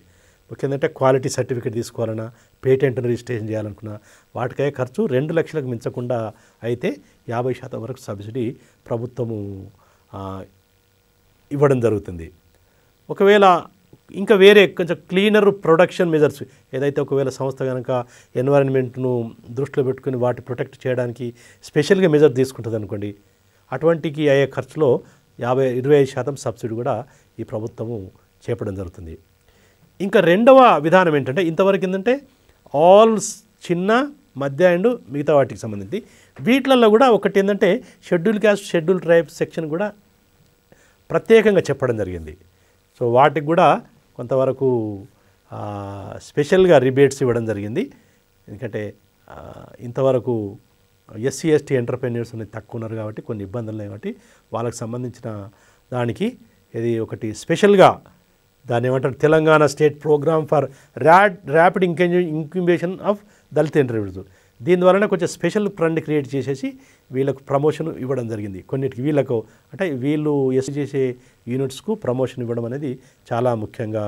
ముఖ్యంగా క్వాలిటీ సర్టిఫికేట్ తీసుకోవాలన్నా పేటెంట్ను రిజిస్ట్రేషన్ చేయాలనుకున్నా వాటికే ఖర్చు రెండు లక్షలకు మించకుండా అయితే యాభై శాతం వరకు సబ్సిడీ ప్రభుత్వము ఇవ్వడం జరుగుతుంది ఒకవేళ ఇంకా వేరే కొంచెం క్లీనర్ ప్రొడక్షన్ మెజర్స్ ఏదైతే ఒకవేళ సంస్థ కనుక ఎన్వైరన్మెంట్ను దృష్టిలో పెట్టుకుని వాటి ప్రొటెక్ట్ చేయడానికి స్పెషల్గా మెజర్ తీసుకుంటుంది అనుకోండి అటువంటికి అయ్యే ఖర్చులో యాభై ఇరవై ఐదు శాతం సబ్సిడీ కూడా ఈ ప్రభుత్వము చేపడం జరుగుతుంది ఇంకా రెండవ విధానం ఏంటంటే ఇంతవరకు ఏంటంటే ఆల్ చిన్న మధ్య అండ్ మిగతా వాటికి సంబంధించి వీటిలలో కూడా ఒకటి ఏంటంటే schedule caste schedule tribe section కూడా ప్రత్యేకంగా చెప్పడం జరిగింది సో వాటికి కూడా కొంతవరకు స్పెషల్గా రిబేట్స్ ఇవ్వడం జరిగింది ఎందుకంటే ఇంతవరకు ఎస్సీ ఎస్టీ ఎంటర్ప్రెన్యూర్స్ అనేది తక్కువ ఉన్నారు కాబట్టి కొన్ని ఇబ్బందులు ఉన్నాయి కాబట్టి వాళ్ళకి సంబంధించిన దానికి ఇది ఒకటి స్పెషల్గా దాని ఏమంటారు Telangana state program for rad rapid incubation of Dalit interviews దీని ద్వారా కొంచెం స్పెషల్ ఫ్రండ్ క్రియేట్ చేసేసి వీళ్ళకు ప్రమోషన్ ఇవ్వడం జరిగింది కొన్నిటికి వీళ్ళకు అంటే వీళ్ళు ఎస్ చేసే యూనిట్స్కు ప్రమోషన్ ఇవ్వడం అనేది చాలా ముఖ్యంగా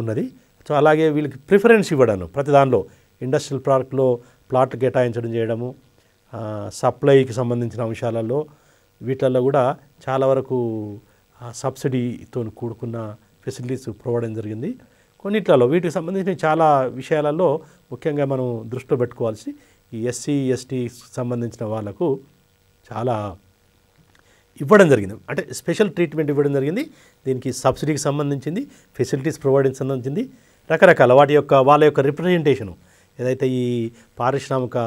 ఉన్నది సో అలాగే వీళ్ళకి ప్రిఫరెన్స్ ఇవ్వడాను ప్రతి దానిలో ఇండస్ట్రియల్ పార్క్లో ప్లాట్ కేటాయించడం చేయడము సప్లైకి సంబంధించిన అంశాలలో వీటిల్లో కూడా చాలా వరకు సబ్సిడీతో కూడుకున్న ఫెసిలిటీస్ ప్రొవైడ్ జరిగింది కొన్నిట్లలో వీటికి సంబంధించిన చాలా విషయాలలో ముఖ్యంగా మనం దృష్టిలో పెట్టుకోవాల్సి ఈ ఎస్సీ ఎస్టీ సంబంధించిన వాళ్ళకు చాలా ఇవ్వడం జరిగింది అంటే స్పెషల్ ట్రీట్మెంట్ ఇవ్వడం జరిగింది దీనికి సబ్సిడీకి సంబంధించింది ఫెసిలిటీస్ ప్రొవైడింగ్ సంబంధించింది రకరకాల వాటి యొక్క వాళ్ళ యొక్క రిప్రజెంటేషను ఏదైతే ఈ పారిశ్రామిక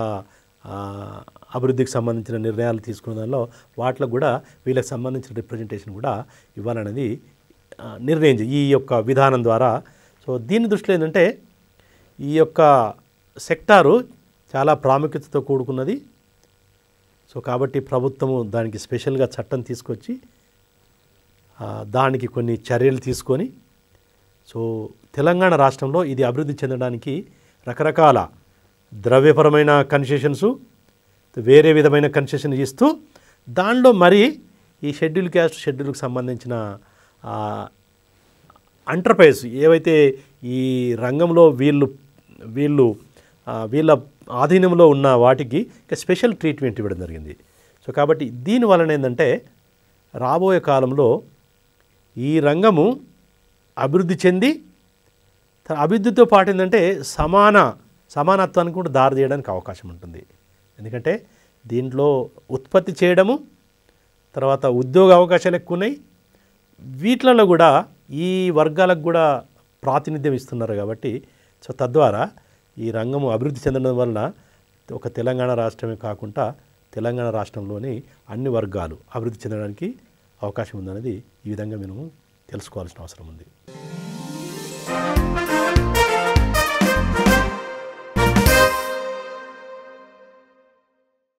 అభివృద్ధికి సంబంధించిన నిర్ణయాలు తీసుకున్న దానిలో వాటిలో కూడా వీళ్ళకి సంబంధించిన రిప్రజెంటేషన్ కూడా ఇవ్వాలనేది నిర్ణయం ఈ యొక్క విధానం ద్వారా సో దీని దృష్టిలో ఏంటంటే ఈ యొక్క సెక్టారు చాలా ప్రాముఖ్యతతో కూడుకున్నది సో కాబట్టి ప్రభుత్వము దానికి స్పెషల్గా చట్టం తీసుకొచ్చి దానికి కొన్ని చర్యలు తీసుకొని సో తెలంగాణ రాష్ట్రంలో ఇది అభివృద్ధి చెందడానికి రకరకాల ద్రవ్యపరమైన కన్సెషన్స్ వేరే విధమైన కన్సెషన్ ఇస్తూ దానిలో మరి ఈ షెడ్యూల్ క్యాస్ట్ షెడ్యూల్కి సంబంధించిన ఎంటర్ప్రైజ్ ఏవైతే ఈ రంగంలో వీళ్ళు వీళ్ళు వీళ్ళ ఆధీనంలో ఉన్న వాటికి ఇక స్పెషల్ ట్రీట్మెంట్ ఇవ్వడం జరిగింది సో కాబట్టి దీనివలన ఏంటంటే రాబోయే కాలంలో ఈ రంగము అభివృద్ధి చెంది అభివృద్ధితో పాటు ఏంటంటే సమాన సమానత్వానికి కూడా దారి తీయడానికి అవకాశం ఉంటుంది ఎందుకంటే దీంట్లో ఉత్పత్తి చేయడము తర్వాత ఉద్యోగ అవకాశాలు ఎక్కువ ఉన్నాయి వీటిలలో కూడా ఈ వర్గాలకు కూడా ప్రాతినిధ్యం ఇస్తున్నారు కాబట్టి సో తద్వారా ఈ రంగము అభివృద్ధి చెందడం వలన ఒక తెలంగాణ రాష్ట్రమే కాకుండా తెలంగాణ రాష్ట్రంలోని అన్ని వర్గాలు అభివృద్ధి చెందడానికి అవకాశం ఉందన్నది ఈ విధంగా మేము తెలుసుకోవాల్సిన అవసరం ఉంది